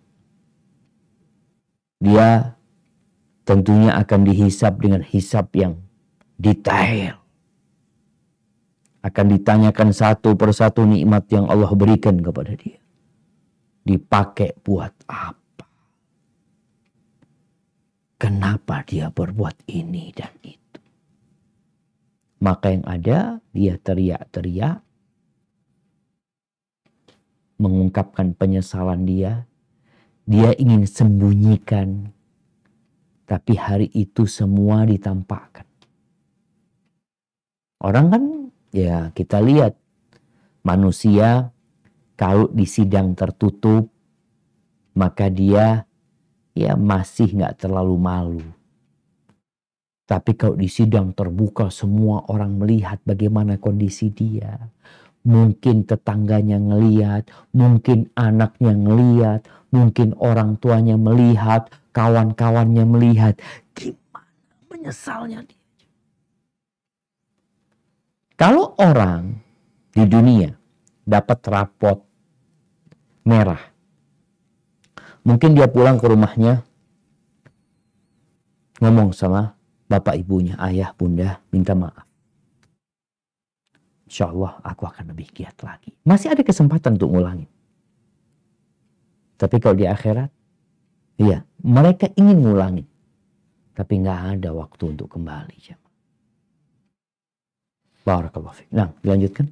Dia tentunya akan dihisap dengan hisap yang detail. Akan ditanyakan satu persatu nikmat yang Allah berikan kepada dia. Dipakai buat apa? Kenapa dia berbuat ini dan itu? Maka yang ada dia teriak-teriak mengungkapkan penyesalan dia. Dia ingin sembunyikan tapi hari itu semua ditampakkan. Orang kan ya kita lihat manusia kalau di sidang tertutup maka dia ya masih nggak terlalu malu. Tapi kalau di sidang terbuka semua orang melihat bagaimana kondisi dia. Mungkin tetangganya ngeliat, mungkin anaknya ngeliat, mungkin orang tuanya melihat, kawan-kawannya melihat. Gimana menyesalnya dia. Kalau orang di dunia dapat rapot merah, mungkin dia pulang ke rumahnya ngomong sama bapak ibunya, ayah, bunda, minta maaf. Insya Allah aku akan lebih giat lagi. Masih ada kesempatan untuk ngulangin. Tapi kalau di akhirat, iya, mereka ingin ngulangin. Tapi nggak ada waktu untuk kembali. Barakallahu fiqh. Nah, dilanjutkan.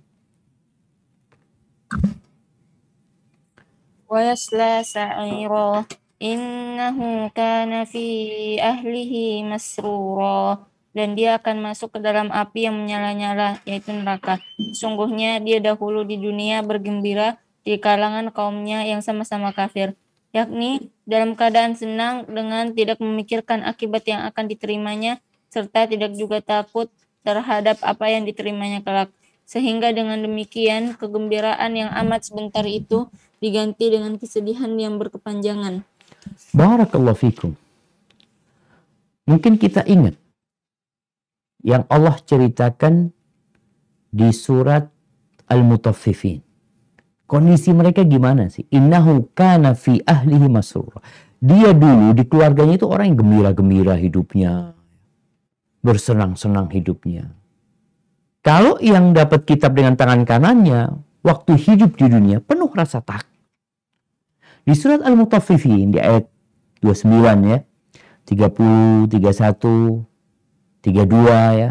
yasla sa'iru. Innahu kana fi ahlihi masrura. Dan dia akan masuk ke dalam api yang menyala-nyala, yaitu neraka. Sungguhnya dia dahulu di dunia bergembira di kalangan kaumnya yang sama-sama kafir. Yakni dalam keadaan senang dengan tidak memikirkan akibat yang akan diterimanya, serta tidak juga takut terhadap apa yang diterimanya kelak. Sehingga dengan demikian, kegembiraan yang amat sebentar itu diganti dengan kesedihan yang berkepanjangan. Barakallahu fikum. Mungkin kita ingat yang Allah ceritakan di surat Al-Mutaffifin. Kondisi mereka gimana sih? Innahu kana fi ahlihi masrur. Dia dulu di keluarganya itu orang yang gembira-gembira hidupnya. Bersenang-senang hidupnya. Kalau yang dapat kitab dengan tangan kanannya, waktu hidup di dunia penuh rasa takut di surat Al-Mutaffifin di ayat 29 ya, 30, 31, 32 ya.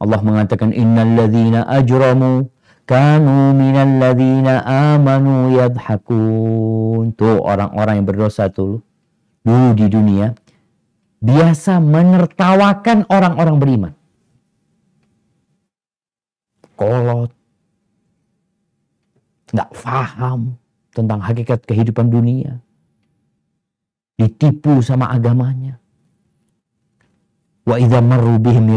Allah mengatakan innalladzina ajramu kanu minalladzina amanu yadhakun. Tuh orang-orang yang berdosa tuh dulu di dunia biasa menertawakan orang-orang beriman. Kolot. Nggak paham tentang hakikat kehidupan dunia. Ditipu sama agamanya. Wa idza marru bihim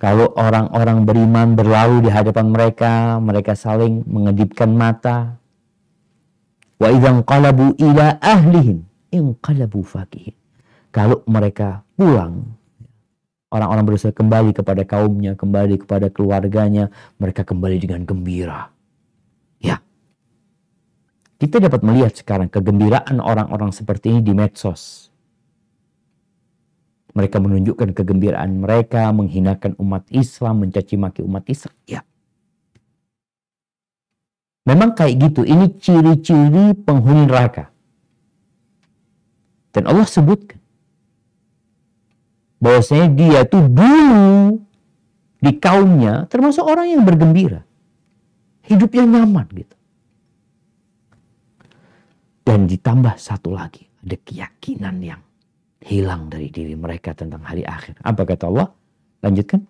Kalau orang-orang beriman berlalu di hadapan mereka, mereka saling mengedipkan mata. Wa idza qalabu ila ahlihim inqalabu fakihin. Kalau mereka pulang orang-orang berusaha kembali kepada kaumnya, kembali kepada keluarganya, mereka kembali dengan gembira. Ya, kita dapat melihat sekarang kegembiraan orang-orang seperti ini di medsos. Mereka menunjukkan kegembiraan mereka, menghinakan umat Islam, mencaci maki umat Islam. Ya. Memang kayak gitu. Ini ciri-ciri penghuni neraka. Dan Allah sebutkan bahwasanya dia tuh dulu di kaumnya termasuk orang yang bergembira. Hidupnya nyaman gitu. Dan ditambah satu lagi, ada keyakinan yang hilang dari diri mereka tentang hari akhir. Apa kata Allah? Lanjutkan.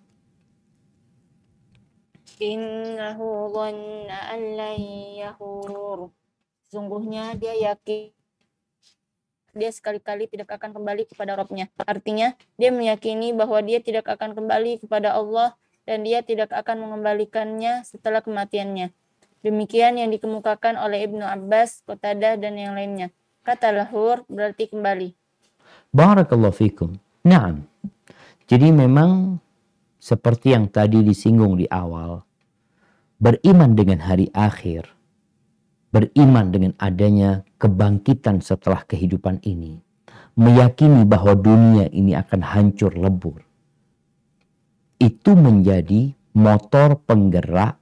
Innahu an Sungguhnya dia yakin dia sekali-kali tidak akan kembali kepada Robnya. Artinya, dia meyakini bahwa dia tidak akan kembali kepada Allah dan dia tidak akan mengembalikannya setelah kematiannya. Demikian yang dikemukakan oleh Ibnu Abbas, Qatadah, dan yang lainnya. Kata lahur berarti kembali. Barakallahu fikum. Naam. Jadi memang seperti yang tadi disinggung di awal, beriman dengan hari akhir, beriman dengan adanya kebangkitan setelah kehidupan ini, meyakini bahwa dunia ini akan hancur lebur. Itu menjadi motor penggerak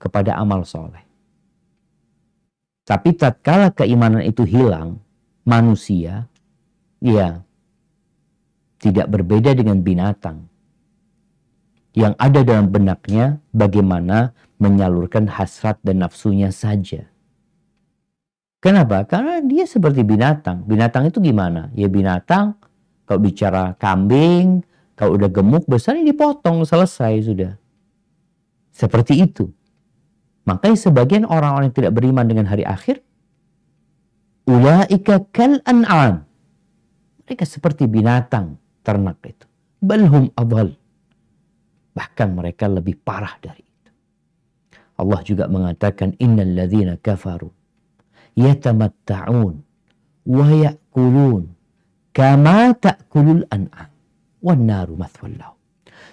kepada amal soleh. Tapi tatkala keimanan itu hilang, manusia ya tidak berbeda dengan binatang. Yang ada dalam benaknya bagaimana menyalurkan hasrat dan nafsunya saja. Kenapa? Karena dia seperti binatang. Binatang itu gimana? Ya binatang kalau bicara kambing, kalau udah gemuk besar ini dipotong selesai sudah. Seperti itu. Makanya sebagian orang-orang yang tidak beriman dengan hari akhir, ulaika kal an'am. Mereka seperti binatang ternak itu. Balhum abal. Bahkan mereka lebih parah dari itu. Allah juga mengatakan, Innal ladhina kafaru yatamatta'un wa ya'kulun kama ta'kulul an'am Wannaru mathwallahu.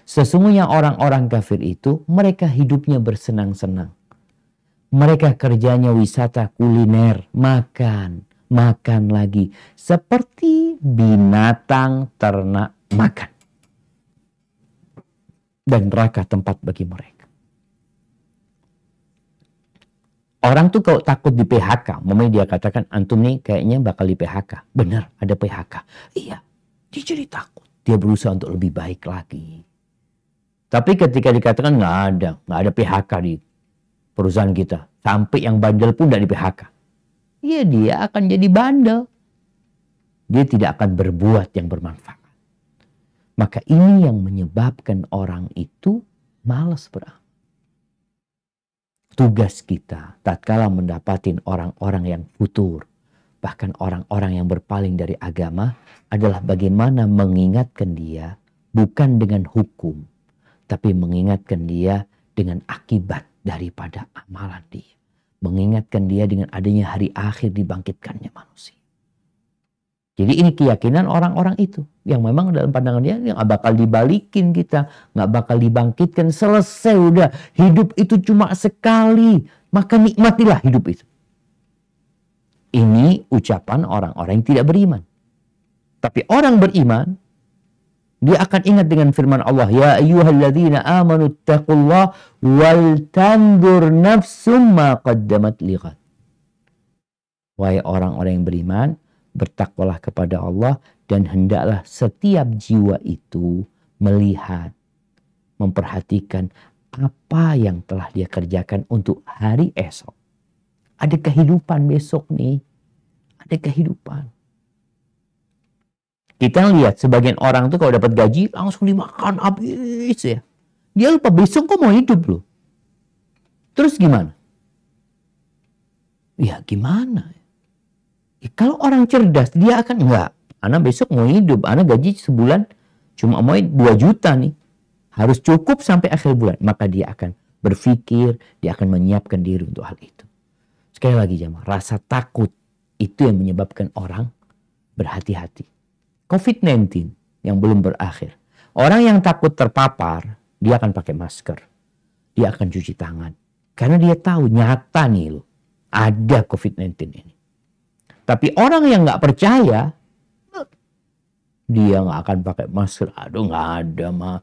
Sesungguhnya orang-orang kafir itu mereka hidupnya bersenang-senang mereka kerjanya wisata kuliner, makan, makan lagi. Seperti binatang ternak makan. Dan neraka tempat bagi mereka. Orang tuh kalau takut di PHK, Memang dia katakan antum nih kayaknya bakal di PHK. Benar, ada PHK. Iya, dia jadi takut. Dia berusaha untuk lebih baik lagi. Tapi ketika dikatakan nggak ada, nggak ada PHK di perusahaan kita. Sampai yang bandel pun tidak di PHK. Ya dia akan jadi bandel. Dia tidak akan berbuat yang bermanfaat. Maka ini yang menyebabkan orang itu malas beramal. Tugas kita tatkala mendapatin orang-orang yang futur, bahkan orang-orang yang berpaling dari agama adalah bagaimana mengingatkan dia bukan dengan hukum, tapi mengingatkan dia dengan akibat daripada amalan dia. Mengingatkan dia dengan adanya hari akhir dibangkitkannya manusia. Jadi ini keyakinan orang-orang itu. Yang memang dalam pandangan dia nggak bakal dibalikin kita. nggak bakal dibangkitkan. Selesai udah. Hidup itu cuma sekali. Maka nikmatilah hidup itu. Ini ucapan orang-orang yang tidak beriman. Tapi orang beriman dia akan ingat dengan firman Allah ya ayyuhalladzina amanu taqullah wal tandur nafsum ma qaddamat liqad wahai orang-orang yang beriman bertakwalah kepada Allah dan hendaklah setiap jiwa itu melihat memperhatikan apa yang telah dia kerjakan untuk hari esok ada kehidupan besok nih ada kehidupan kita lihat sebagian orang tuh kalau dapat gaji langsung dimakan habis ya. Dia lupa besok kok mau hidup loh. Terus gimana? Ya gimana? Ya, kalau orang cerdas dia akan enggak. Anak besok mau hidup. Anak gaji sebulan cuma mau 2 juta nih. Harus cukup sampai akhir bulan. Maka dia akan berpikir. Dia akan menyiapkan diri untuk hal itu. Sekali lagi jamaah. Rasa takut itu yang menyebabkan orang berhati-hati. COVID-19 yang belum berakhir. Orang yang takut terpapar, dia akan pakai masker. Dia akan cuci tangan. Karena dia tahu nyata nih loh, ada COVID-19 ini. Tapi orang yang nggak percaya, dia nggak akan pakai masker. Aduh nggak ada mah.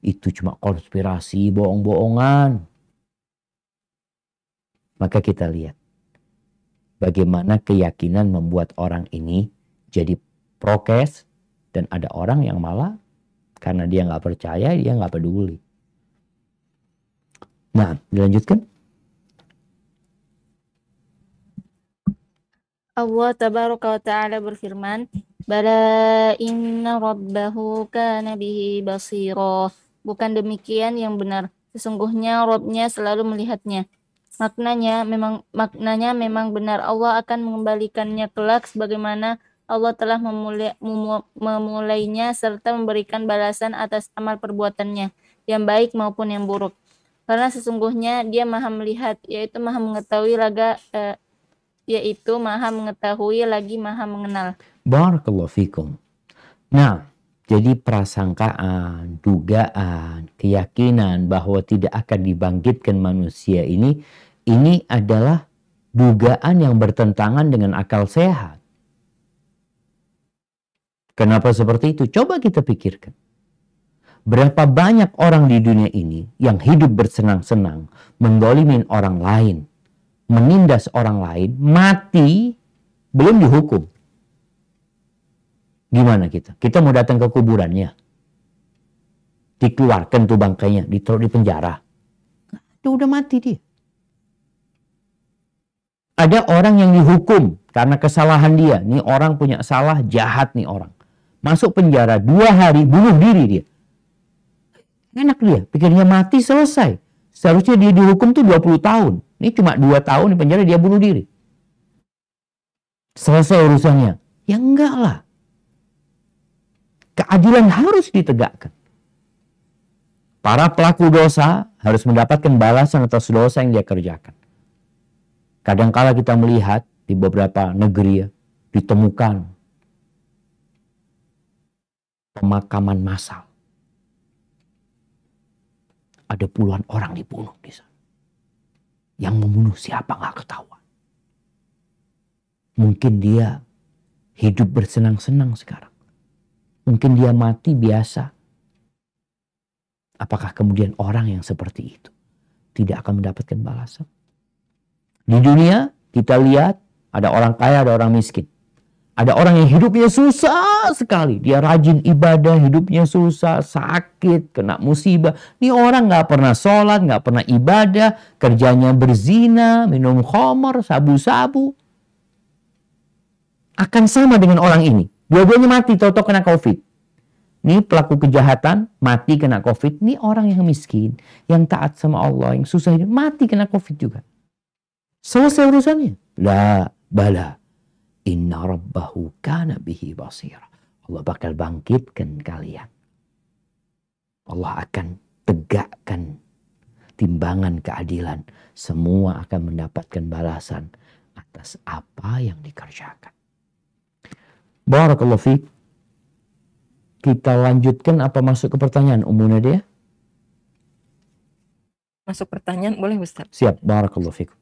Itu cuma konspirasi, bohong-bohongan. Maka kita lihat bagaimana keyakinan membuat orang ini jadi prokes, dan ada orang yang malah karena dia nggak percaya, dia nggak peduli. Nah, dilanjutkan. Allah tabaraka wa ta'ala berfirman, Bala inna rabbahu kana bihi basiro. Bukan demikian yang benar. Sesungguhnya Robnya selalu melihatnya. Maknanya memang maknanya memang benar Allah akan mengembalikannya kelak sebagaimana Allah telah memulai, memulainya serta memberikan balasan atas amal perbuatannya, yang baik maupun yang buruk. Karena sesungguhnya Dia Maha melihat, yaitu Maha mengetahui laga eh, yaitu Maha mengetahui lagi Maha mengenal. Barakallahu fikum. Nah, jadi prasangkaan, dugaan, keyakinan bahwa tidak akan dibangkitkan manusia ini ini adalah dugaan yang bertentangan dengan akal sehat Kenapa seperti itu? Coba kita pikirkan. Berapa banyak orang di dunia ini yang hidup bersenang-senang, mendolimin orang lain, menindas orang lain, mati, belum dihukum. Gimana kita? Kita mau datang ke kuburannya. Dikeluarkan tuh bangkainya, ditaruh di penjara. Itu udah mati dia. Ada orang yang dihukum karena kesalahan dia. Nih orang punya salah, jahat nih orang masuk penjara dua hari bunuh diri dia enak dia pikirnya mati selesai seharusnya dia dihukum tuh 20 tahun ini cuma dua tahun di penjara dia bunuh diri selesai urusannya ya enggak lah keadilan harus ditegakkan para pelaku dosa harus mendapatkan balasan atas dosa yang dia kerjakan kadangkala kita melihat di beberapa negeri ya, ditemukan pemakaman massal. Ada puluhan orang dibunuh di sana. Yang membunuh siapa nggak ketahuan. Mungkin dia hidup bersenang-senang sekarang. Mungkin dia mati biasa. Apakah kemudian orang yang seperti itu tidak akan mendapatkan balasan? Di dunia kita lihat ada orang kaya, ada orang miskin. Ada orang yang hidupnya susah sekali. Dia rajin ibadah, hidupnya susah, sakit, kena musibah. Ini orang nggak pernah sholat, nggak pernah ibadah, kerjanya berzina, minum khamar, sabu-sabu. Akan sama dengan orang ini. Dua-duanya mati, toto kena covid. Ini pelaku kejahatan, mati kena covid. Ini orang yang miskin, yang taat sama Allah, yang susah hidup, mati kena covid juga. Selesai urusannya. Lah, bala Inna rabbahu kana bihi basira. Allah bakal bangkitkan kalian. Allah akan tegakkan timbangan keadilan. Semua akan mendapatkan balasan atas apa yang dikerjakan. Barakallahu fiqh. Kita lanjutkan apa masuk ke pertanyaan umumnya dia? Masuk pertanyaan boleh Ustaz? Siap, barakallahu fiqh.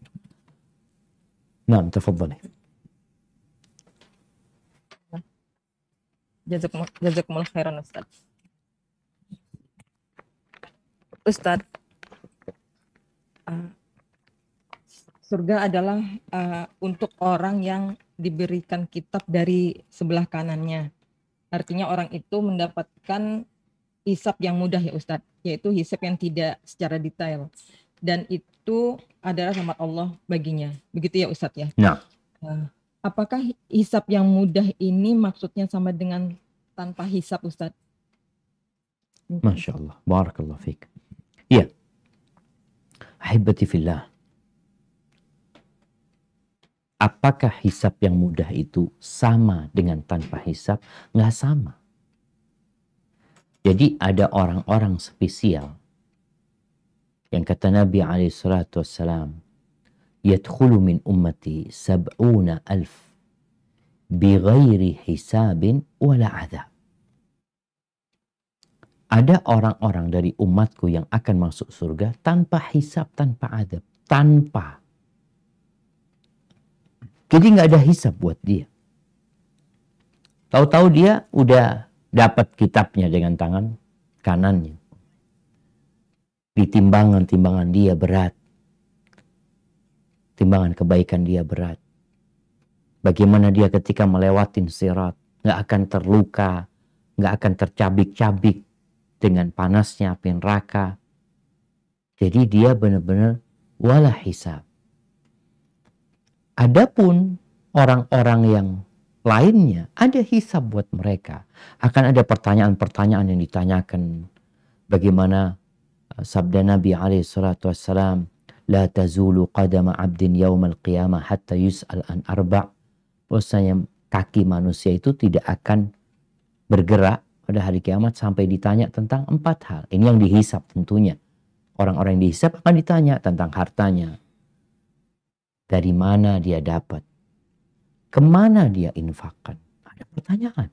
Nah, tafadhali. mul khairan Ustaz. Ustaz, uh, eh, surga adalah uh, untuk orang yang diberikan kitab dari sebelah kanannya. Artinya orang itu mendapatkan hisap yang mudah ya Ustaz, yaitu hisap yang tidak secara detail. Dan itu adalah rahmat Allah baginya. Begitu ya Ustaz ya? Ya. Uh, apakah hisap yang mudah ini maksudnya sama dengan tanpa hisap Ustaz? Masya Allah. Barakallah fiqh. Iya. Ahibati fillah. Apakah hisap yang mudah itu sama dengan tanpa hisap? Nggak sama. Jadi ada orang-orang spesial yang kata Nabi Alaihissalam, yadkhulu min ummati sab'una alf bighairi hisabin wala Ada orang-orang dari umatku yang akan masuk surga tanpa hisap tanpa adab, tanpa. Jadi nggak ada hisap buat dia. Tahu-tahu dia udah dapat kitabnya dengan tangan kanannya. Di timbangan-timbangan dia berat timbangan kebaikan dia berat. Bagaimana dia ketika melewati sirat, nggak akan terluka, nggak akan tercabik-cabik dengan panasnya api neraka. Jadi dia benar-benar wala hisab. Adapun orang-orang yang lainnya, ada hisab buat mereka. Akan ada pertanyaan-pertanyaan yang ditanyakan. Bagaimana uh, sabda Nabi alaihi salatu la tazulu qadama abdin yaumal qiyamah hatta yus'al an arba' bahwasanya kaki manusia itu tidak akan bergerak pada hari kiamat sampai ditanya tentang empat hal. Ini yang dihisap tentunya. Orang-orang yang dihisap akan ditanya tentang hartanya. Dari mana dia dapat? Kemana dia infakkan? Ada pertanyaan.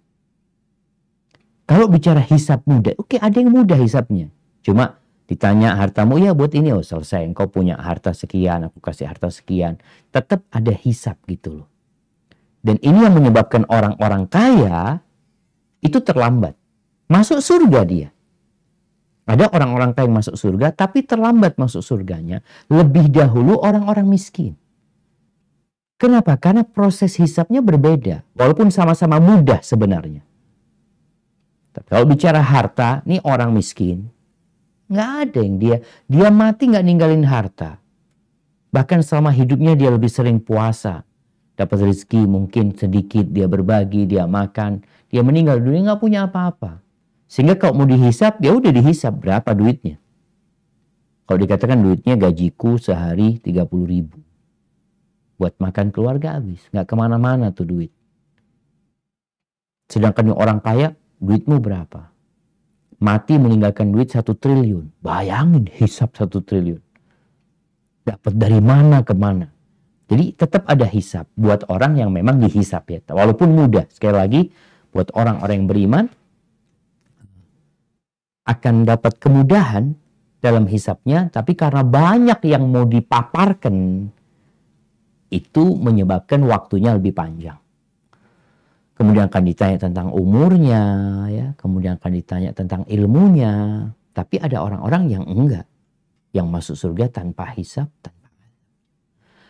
Kalau bicara hisap mudah, oke okay, ada yang mudah hisapnya. Cuma Ditanya hartamu, ya buat ini oh selesai. Engkau punya harta sekian, aku kasih harta sekian. Tetap ada hisap gitu loh. Dan ini yang menyebabkan orang-orang kaya itu terlambat. Masuk surga dia. Ada orang-orang kaya yang masuk surga tapi terlambat masuk surganya. Lebih dahulu orang-orang miskin. Kenapa? Karena proses hisapnya berbeda. Walaupun sama-sama mudah sebenarnya. Tapi kalau bicara harta, nih orang miskin Nggak ada yang dia. Dia mati nggak ninggalin harta. Bahkan selama hidupnya dia lebih sering puasa. Dapat rezeki mungkin sedikit, dia berbagi, dia makan. Dia meninggal dunia nggak punya apa-apa. Sehingga kalau mau dihisap, ya udah dihisap berapa duitnya. Kalau dikatakan duitnya gajiku sehari 30 ribu. Buat makan keluarga habis. Nggak kemana-mana tuh duit. Sedangkan orang kaya, duitmu berapa? mati meninggalkan duit satu triliun. Bayangin hisap satu triliun. Dapat dari mana ke mana. Jadi tetap ada hisap buat orang yang memang dihisap ya. Walaupun mudah. Sekali lagi buat orang-orang yang beriman akan dapat kemudahan dalam hisapnya. Tapi karena banyak yang mau dipaparkan itu menyebabkan waktunya lebih panjang kemudian akan ditanya tentang umurnya, ya, kemudian akan ditanya tentang ilmunya. Tapi ada orang-orang yang enggak, yang masuk surga tanpa hisap, tanpa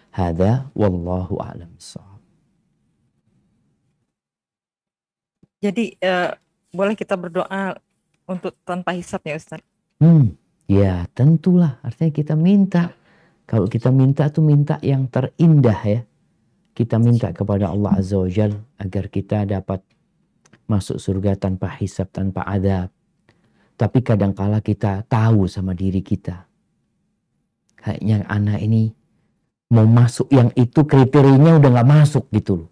Hada wallahu a'lam Jadi uh, boleh kita berdoa untuk tanpa hisapnya, ya Ustaz? Hmm, ya tentulah. Artinya kita minta. Kalau kita minta tuh minta yang terindah ya. Kita minta kepada Allah Azza wa Jal agar kita dapat masuk surga tanpa hisab, tanpa adab. Tapi kadangkala kita tahu sama diri kita. Kayaknya anak ini mau masuk yang itu kriterianya udah gak masuk gitu loh.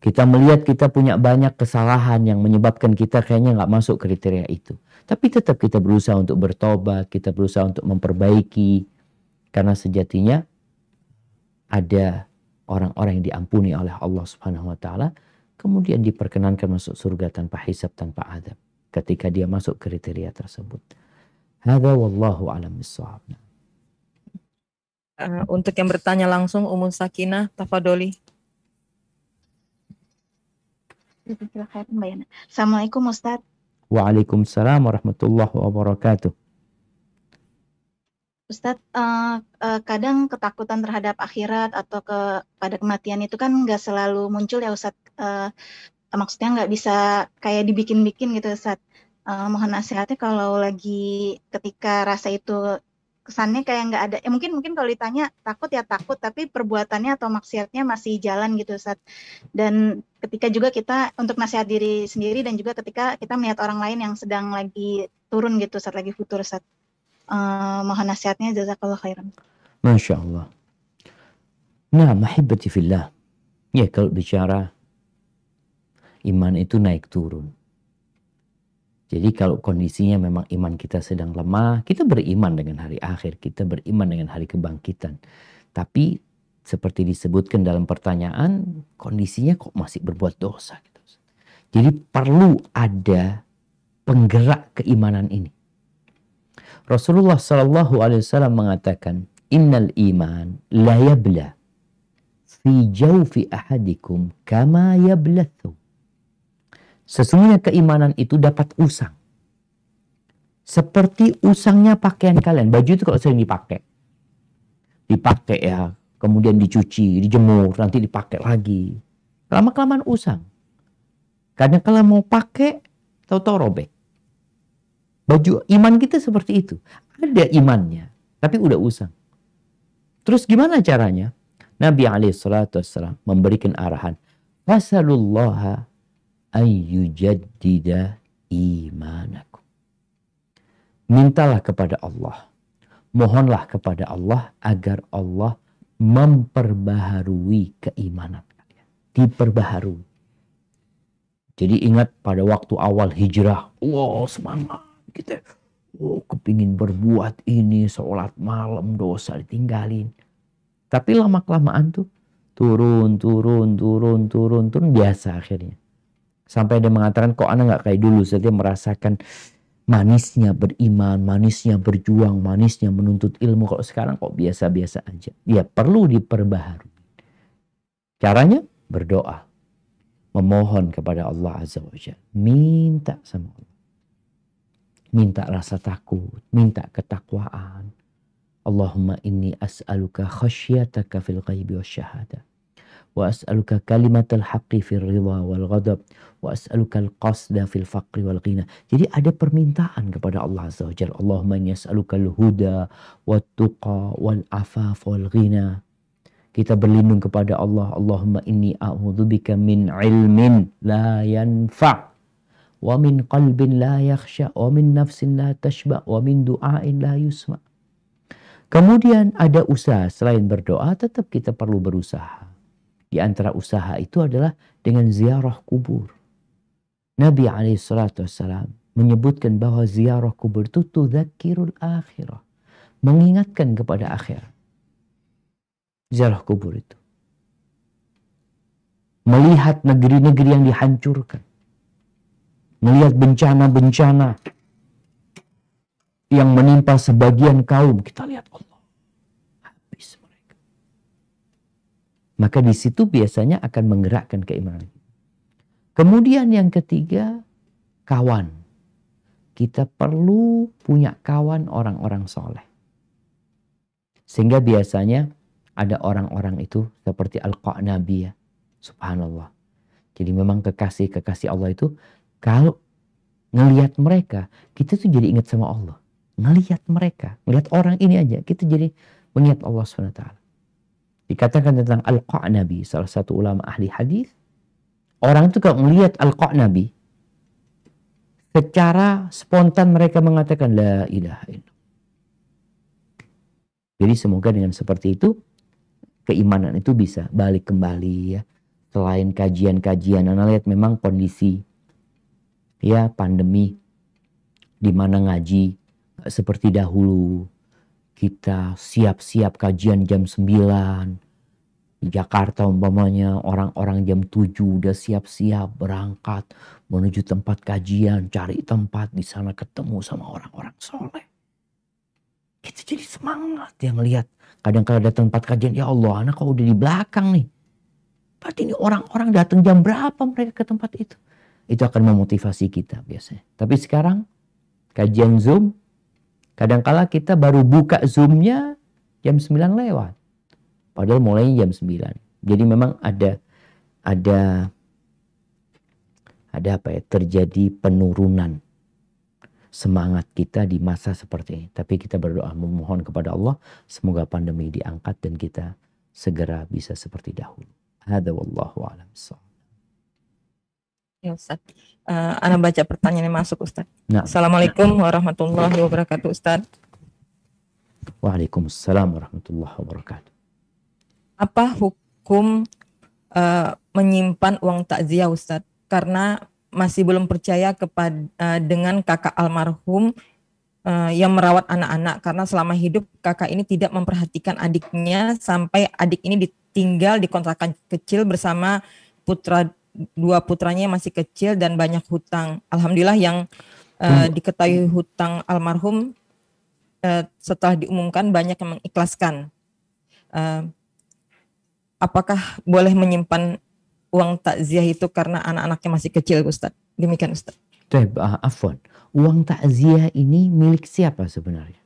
Kita melihat kita punya banyak kesalahan yang menyebabkan kita kayaknya gak masuk kriteria itu. Tapi tetap kita berusaha untuk bertobat, kita berusaha untuk memperbaiki. Karena sejatinya ada orang-orang yang diampuni oleh Allah Subhanahu wa taala kemudian diperkenankan masuk surga tanpa hisab tanpa adab ketika dia masuk kriteria tersebut. Hada wallahu alam Uh, untuk yang bertanya langsung Umun Sakinah Tafadoli. Assalamualaikum Ustaz. Waalaikumsalam warahmatullahi wabarakatuh. Ustadz, uh, uh, kadang ketakutan terhadap akhirat atau ke pada kematian itu kan nggak selalu muncul ya Ustadz. Uh, maksudnya nggak bisa kayak dibikin-bikin gitu Ustadz. Uh, mohon nasihatnya kalau lagi ketika rasa itu kesannya kayak nggak ada ya mungkin mungkin kalau ditanya takut ya takut tapi perbuatannya atau maksiatnya masih jalan gitu saat dan ketika juga kita untuk nasihat diri sendiri dan juga ketika kita melihat orang lain yang sedang lagi turun gitu saat lagi futur saat Eh, mohon nasihatnya jazakallah khairan. Masya Allah. Nah, mahibbati fillah. Ya, kalau bicara iman itu naik turun. Jadi kalau kondisinya memang iman kita sedang lemah, kita beriman dengan hari akhir, kita beriman dengan hari kebangkitan. Tapi seperti disebutkan dalam pertanyaan, kondisinya kok masih berbuat dosa. Gitu. Jadi perlu ada penggerak keimanan ini. Rasulullah Shallallahu Alaihi Wasallam mengatakan, Innal iman la yabla fi jawfi ahadikum kama yablathu. Sesungguhnya keimanan itu dapat usang. Seperti usangnya pakaian kalian. Baju itu kalau sering dipakai. Dipakai ya. Kemudian dicuci, dijemur, nanti dipakai lagi. Lama-kelamaan usang. Kadang kalau mau pakai, tahu-tahu robek. Baju iman kita seperti itu. Ada imannya, tapi udah usang. Terus gimana caranya? Nabi SAW memberikan arahan. Fasalullaha ayyujadida imanaku. Mintalah kepada Allah. Mohonlah kepada Allah agar Allah memperbaharui keimanan kalian. Diperbaharui. Jadi ingat pada waktu awal hijrah. Wow semangat kita oh, kepingin berbuat ini sholat malam dosa ditinggalin tapi lama kelamaan tuh turun turun turun turun turun biasa akhirnya sampai dia mengatakan kok anak nggak kayak dulu saya merasakan manisnya beriman manisnya berjuang manisnya menuntut ilmu kalau sekarang kok biasa-biasa aja dia ya, perlu diperbaharui caranya berdoa memohon kepada Allah azza wajalla minta sama Allah Minta rasa takut, minta ketakwaan. Allahumma inni as'aluka khasyiataka fil ghaibi wa syahada. Wa as'aluka kalimatal haqqi fil ridha wal ghadab. Wa as'aluka al-qasda fil faqri wal ghina. Jadi ada permintaan kepada Allah Azza wa Jal. Allahumma inni as'aluka al-huda wa tuqa wal afaf wal ghina. Kita berlindung kepada Allah. Allahumma inni a'udzubika min ilmin la yanfa' wa min qalbin la yakhsha wa min nafsin la tashba wa min du'ain la yusma kemudian ada usaha selain berdoa tetap kita perlu berusaha di antara usaha itu adalah dengan ziarah kubur Nabi alaihissalam menyebutkan bahwa ziarah kubur itu tudzakirul akhirah mengingatkan kepada akhir. ziarah kubur itu melihat negeri-negeri yang dihancurkan melihat bencana-bencana yang menimpa sebagian kaum, kita lihat Allah habis mereka. Maka di situ biasanya akan menggerakkan keimanan. Kemudian yang ketiga, kawan. Kita perlu punya kawan orang-orang soleh. Sehingga biasanya ada orang-orang itu seperti Al-Qa'nabiyah. Subhanallah. Jadi memang kekasih-kekasih Allah itu kalau ngelihat mereka, kita tuh jadi ingat sama Allah. Ngelihat mereka, ngelihat orang ini aja, kita jadi mengingat Allah SWT. Dikatakan tentang al nabi, salah satu ulama ahli hadis. Orang itu kalau melihat al nabi, secara spontan mereka mengatakan La ilaha illallah. Jadi semoga dengan seperti itu, keimanan itu bisa balik kembali ya. Selain kajian-kajian, analit memang kondisi ya pandemi di mana ngaji seperti dahulu kita siap-siap kajian jam 9 di Jakarta umpamanya orang-orang jam 7 udah siap-siap berangkat menuju tempat kajian cari tempat di sana ketemu sama orang-orang soleh kita jadi semangat yang lihat kadang kadang datang tempat kajian ya Allah anak kau udah di belakang nih berarti ini orang-orang datang jam berapa mereka ke tempat itu itu akan memotivasi kita biasanya. Tapi sekarang kajian Zoom, kadangkala kita baru buka zoomnya jam 9 lewat. Padahal mulainya jam 9. Jadi memang ada ada ada apa ya terjadi penurunan semangat kita di masa seperti ini. Tapi kita berdoa memohon kepada Allah semoga pandemi diangkat dan kita segera bisa seperti dahulu. Hada wallahu alam. Ya Ustaz. Uh, Ana baca pertanyaan yang masuk Ustaz. Nah. Assalamualaikum warahmatullahi wabarakatuh Ustaz. Waalaikumsalam warahmatullahi wabarakatuh. Apa hukum uh, menyimpan uang takziah Ustaz? Karena masih belum percaya kepada uh, dengan kakak almarhum uh, yang merawat anak-anak karena selama hidup kakak ini tidak memperhatikan adiknya sampai adik ini ditinggal di kontrakan kecil bersama putra dua putranya masih kecil dan banyak hutang. Alhamdulillah yang uh, diketahui hutang almarhum uh, setelah diumumkan banyak yang mengikhlaskan. Uh, apakah boleh menyimpan uang takziah itu karena anak-anaknya masih kecil, Ustaz? Demikian, Ustaz. Baik, uh, ah, Uang takziah ini milik siapa sebenarnya?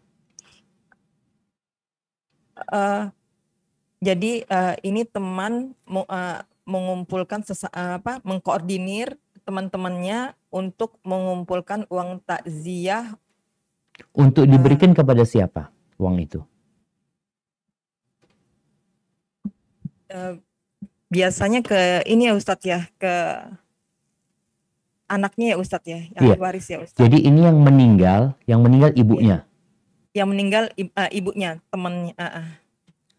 Uh, jadi uh, ini teman uh, mengumpulkan sesa, eh, apa mengkoordinir teman-temannya untuk mengumpulkan uang takziah untuk eh, diberikan kepada siapa uang itu? Uh, biasanya ke ini ya Ustadz ya ke anaknya ya Ustadz ya yang iya. waris ya Ustadz. Jadi ini yang meninggal, yang meninggal ibunya. Iya. Yang meninggal uh, ibunya, temannya, uh, uh,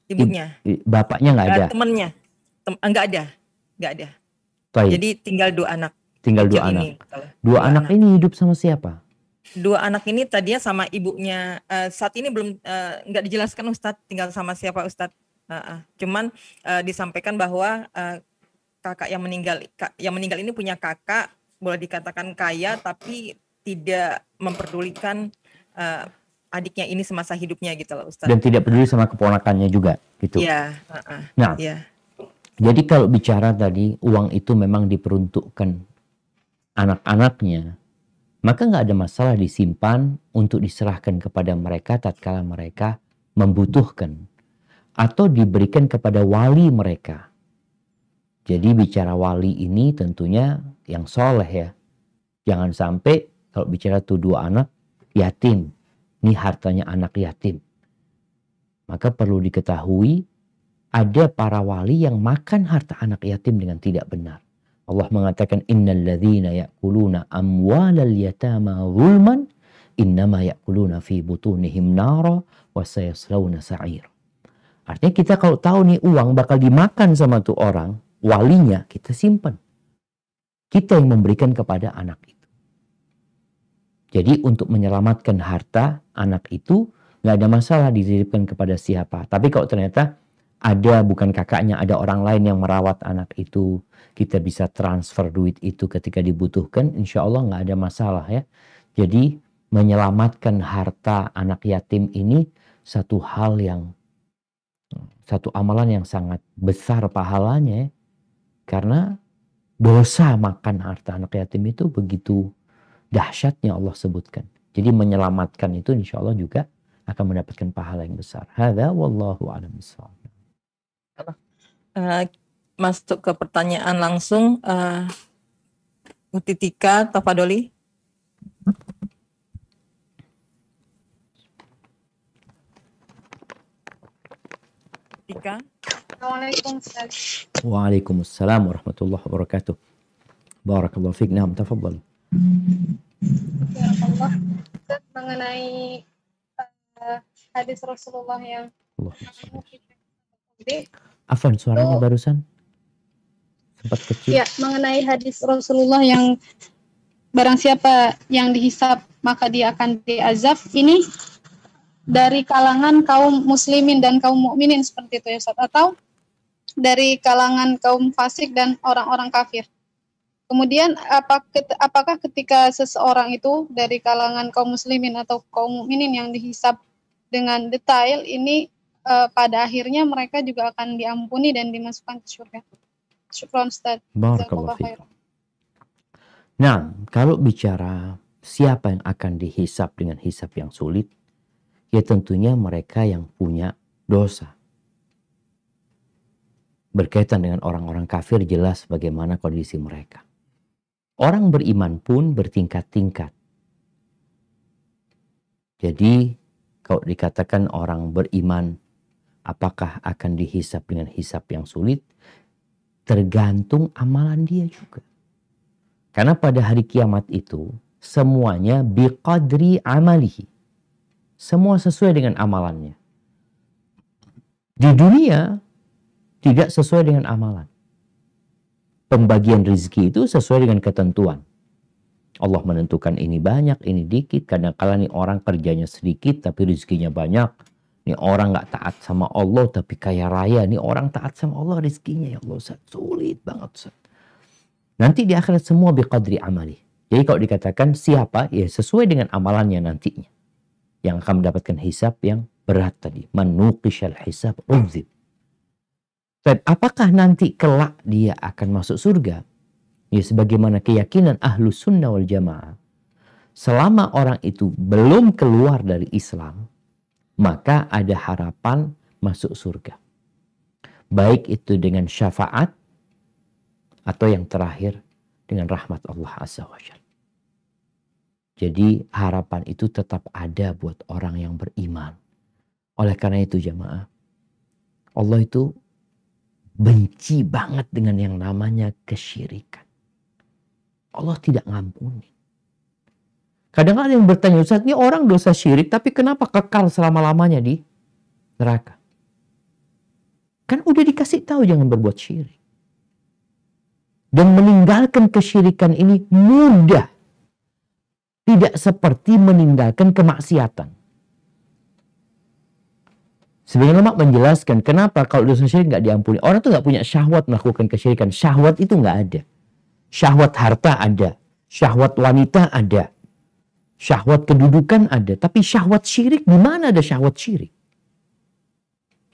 ibunya. I, bapaknya nggak ada. Uh, temannya, Tem nggak ada nggak ada. Baik. Jadi tinggal dua anak. Tinggal dua anak. Ini, dua, dua anak, anak ini hidup sama siapa? Dua anak ini tadinya sama ibunya. Uh, saat ini belum uh, dijelaskan Ustad, tinggal sama siapa Ustad? Uh, eh, uh. Cuman uh, disampaikan bahwa uh, kakak yang meninggal kak, yang meninggal ini punya kakak boleh dikatakan kaya tapi tidak memperdulikan uh, adiknya ini semasa hidupnya gitu loh Ustaz. Dan tidak peduli sama keponakannya juga gitu. Iya, uh -uh, Nah, Yeah. Jadi kalau bicara tadi uang itu memang diperuntukkan anak-anaknya, maka nggak ada masalah disimpan untuk diserahkan kepada mereka tatkala mereka membutuhkan atau diberikan kepada wali mereka. Jadi bicara wali ini tentunya yang soleh ya. Jangan sampai kalau bicara tuh dua anak yatim, ini hartanya anak yatim. Maka perlu diketahui ada para wali yang makan harta anak yatim dengan tidak benar. Allah mengatakan innal ladzina ya'kuluna amwalal yatama zulman innama ya'kuluna fi butunihim nara wa sayaslawna sa'ir. Artinya kita kalau tahu nih uang bakal dimakan sama tuh orang, walinya kita simpan. Kita yang memberikan kepada anak itu. Jadi untuk menyelamatkan harta anak itu nggak ada masalah dititipkan kepada siapa. Tapi kalau ternyata ada bukan kakaknya, ada orang lain yang merawat anak itu. Kita bisa transfer duit itu ketika dibutuhkan, insya Allah nggak ada masalah ya. Jadi menyelamatkan harta anak yatim ini satu hal yang, satu amalan yang sangat besar pahalanya ya. Karena dosa makan harta anak yatim itu begitu dahsyatnya Allah sebutkan. Jadi menyelamatkan itu insya Allah juga akan mendapatkan pahala yang besar. Hada wallahu a'lam Uh, masuk ke pertanyaan langsung, uh, eh, Utitika Tafadoli. Tika. Assalamualaikum. Waalaikumsalam warahmatullahi wabarakatuh. Barakallahu fiik. Naam, tafadhal. Ya Allah, mengenai uh, hadis Rasulullah yang Allah. Jadi Afan, suaranya oh. barusan sempat kecil. Ya, mengenai hadis Rasulullah yang barang siapa yang dihisap maka dia akan diazab. Ini dari kalangan kaum muslimin dan kaum mukminin seperti itu ya Ustaz atau dari kalangan kaum fasik dan orang-orang kafir. Kemudian apakah ketika seseorang itu dari kalangan kaum muslimin atau kaum mukminin yang dihisap dengan detail ini uh, pada akhirnya mereka juga akan diampuni dan dimasukkan ke surga. Syukron Ustaz. Nah, kalau bicara siapa yang akan dihisap dengan hisap yang sulit, ya tentunya mereka yang punya dosa. Berkaitan dengan orang-orang kafir jelas bagaimana kondisi mereka. Orang beriman pun bertingkat-tingkat. Jadi kalau dikatakan orang beriman apakah akan dihisap dengan hisap yang sulit tergantung amalan dia juga. Karena pada hari kiamat itu semuanya biqadri amalihi. Semua sesuai dengan amalannya. Di dunia tidak sesuai dengan amalan. Pembagian rezeki itu sesuai dengan ketentuan. Allah menentukan ini banyak, ini dikit. kadang kadang orang kerjanya sedikit tapi rezekinya banyak ini orang nggak taat sama Allah tapi kaya raya. Ini orang taat sama Allah rezekinya ya Allah Ustaz. Sulit banget Ustaz. Nanti di akhirat semua biqadri amali. Jadi kalau dikatakan siapa ya sesuai dengan amalannya nantinya. Yang akan mendapatkan hisab yang berat tadi. Manuqishal hisab uzib. Dan apakah nanti kelak dia akan masuk surga? Ya sebagaimana keyakinan ahlu sunnah wal jamaah. Selama orang itu belum keluar dari Islam, maka ada harapan masuk surga. Baik itu dengan syafaat atau yang terakhir dengan rahmat Allah Azza wa Jal. Jadi harapan itu tetap ada buat orang yang beriman. Oleh karena itu jamaah, Allah itu benci banget dengan yang namanya kesyirikan. Allah tidak ngampuni. Kadang ada yang bertanya, Ustaz ini orang dosa syirik tapi kenapa kekal selama-lamanya di neraka? Kan udah dikasih tahu jangan berbuat syirik. Dan meninggalkan kesyirikan ini mudah. Tidak seperti meninggalkan kemaksiatan. sebenarnya lemak menjelaskan kenapa kalau dosa syirik nggak diampuni. Orang tuh nggak punya syahwat melakukan kesyirikan. Syahwat itu nggak ada. Syahwat harta ada. Syahwat wanita ada Syahwat kedudukan ada, tapi syahwat syirik di mana ada syahwat syirik?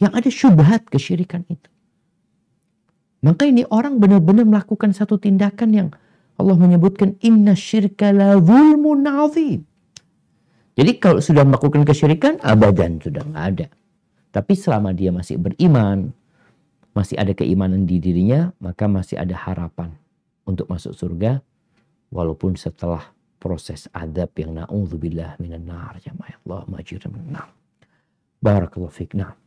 Yang ada syubhat kesyirikan itu. Maka ini orang benar-benar melakukan satu tindakan yang Allah menyebutkan inna syirka la zulmun azim. Jadi kalau sudah melakukan kesyirikan, abadan sudah nggak ada. Tapi selama dia masih beriman, masih ada keimanan di dirinya, maka masih ada harapan untuk masuk surga walaupun setelah proses adab yang na'udzubillah minan nar jamaah Allah majir minan nar. Barakallahu fiik. Nah.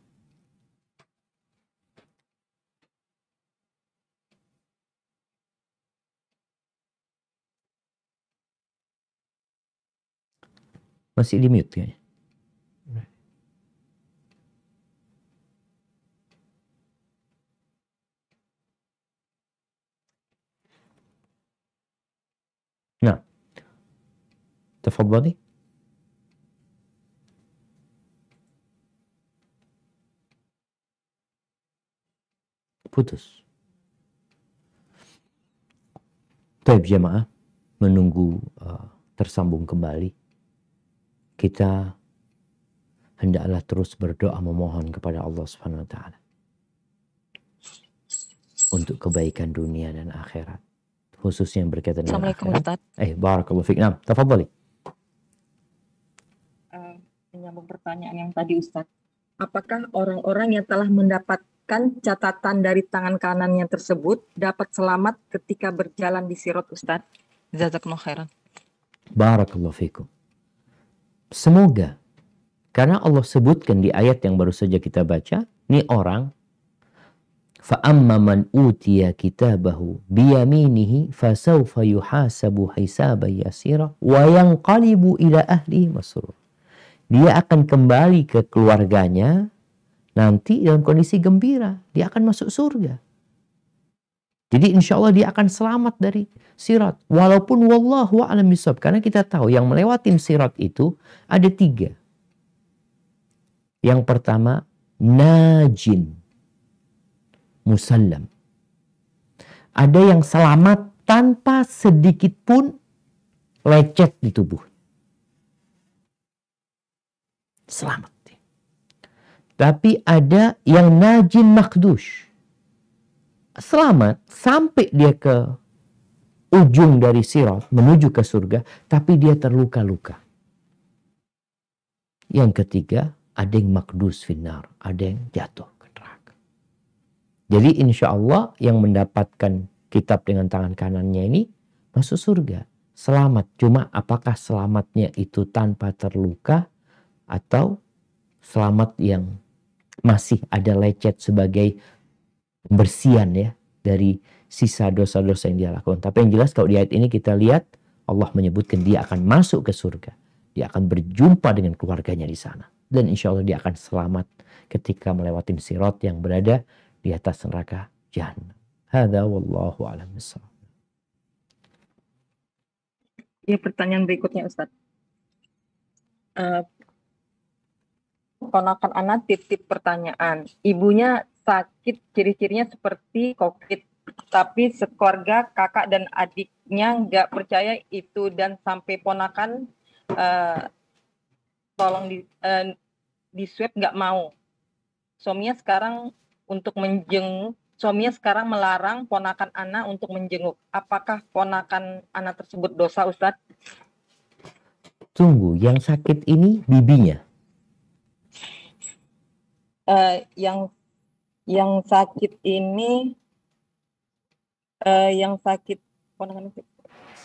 Masih di mute kayaknya. تفضلي putus Taib jamaah menunggu eh, tersambung kembali kita hendaklah terus berdoa memohon kepada Allah Subhanahu wa taala untuk kebaikan dunia dan akhirat khususnya yang berkaitan dengan Assalamualaikum akhirat. Ustaz. Eh, barakallahu fiknam Nah, tafadhali menyambung pertanyaan yang tadi Ustaz. Apakah orang-orang yang telah mendapatkan catatan dari tangan kanannya tersebut dapat selamat ketika berjalan di sirot Ustaz? Jazakumullah khairan. Barakallahu fikum. Semoga karena Allah sebutkan di ayat yang baru saja kita baca, ini orang فَأَمَّا مَنْ أُوتِيَ كِتَابَهُ بِيَمِينِهِ فَسَوْفَ يُحَاسَبُ حِسَابًا يَسِيرًا وَيَنْقَلِبُ إِلَى أَهْلِهِ مَسْرُورًا dia akan kembali ke keluarganya nanti dalam kondisi gembira. Dia akan masuk surga. Jadi insya Allah dia akan selamat dari sirat. Walaupun wallahu alam bisawab. Karena kita tahu yang melewati sirat itu ada tiga. Yang pertama najin. Musallam. Ada yang selamat tanpa sedikit pun lecet di tubuh selamat. Tapi ada yang najin makdush. Selamat sampai dia ke ujung dari sirat menuju ke surga. Tapi dia terluka-luka. Yang ketiga ada yang makdus finar. Ada yang jatuh ke neraka. Jadi insya Allah yang mendapatkan kitab dengan tangan kanannya ini masuk surga. Selamat. Cuma apakah selamatnya itu tanpa terluka atau selamat yang masih ada lecet sebagai bersihan ya dari sisa dosa-dosa yang dia lakukan. Tapi yang jelas kalau di ayat ini kita lihat Allah menyebutkan dia akan masuk ke surga. Dia akan berjumpa dengan keluarganya di sana. Dan insya Allah dia akan selamat ketika melewati sirot yang berada di atas neraka jahanam. Hada wallahu alam Ya pertanyaan berikutnya Ustaz. Uh, ponakan anak titip pertanyaan. Ibunya sakit, ciri-cirinya seperti COVID. Tapi sekeluarga kakak dan adiknya nggak percaya itu dan sampai ponakan uh, tolong di, uh, eh, di nggak mau. Suaminya sekarang untuk menjenguk, suaminya sekarang melarang ponakan anak untuk menjenguk. Apakah ponakan anak tersebut dosa Ustadz? Tunggu, yang sakit ini bibinya? uh, yang yang sakit ini uh, yang sakit ponakan oh,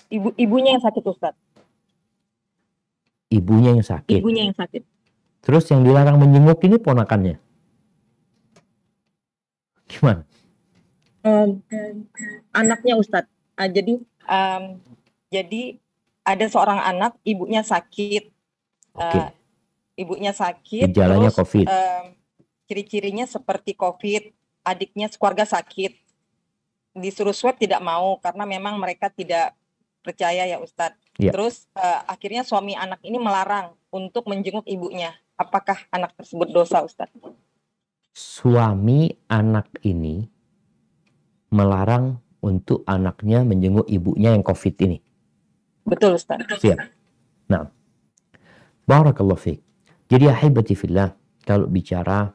ibu ibunya yang sakit Ustaz. Ibunya yang sakit. Ibunya yang sakit. Terus yang dilarang menjenguk ini ponakannya. Gimana? Um, anaknya Ustadz. Uh, jadi um, jadi ada seorang anak ibunya sakit. Okay. Uh, ibunya sakit. Gejalanya COVID. Um, ciri-cirinya seperti COVID, adiknya keluarga sakit. Disuruh swab tidak mau karena memang mereka tidak percaya ya Ustadz. Ya. Terus uh, akhirnya suami anak ini melarang untuk menjenguk ibunya. Apakah anak tersebut dosa Ustadz? Suami anak ini melarang untuk anaknya menjenguk ibunya yang COVID ini. Betul Ustadz. Siap. Nah, Barakallahu fiqh. Jadi ahibati fillah, kalau bicara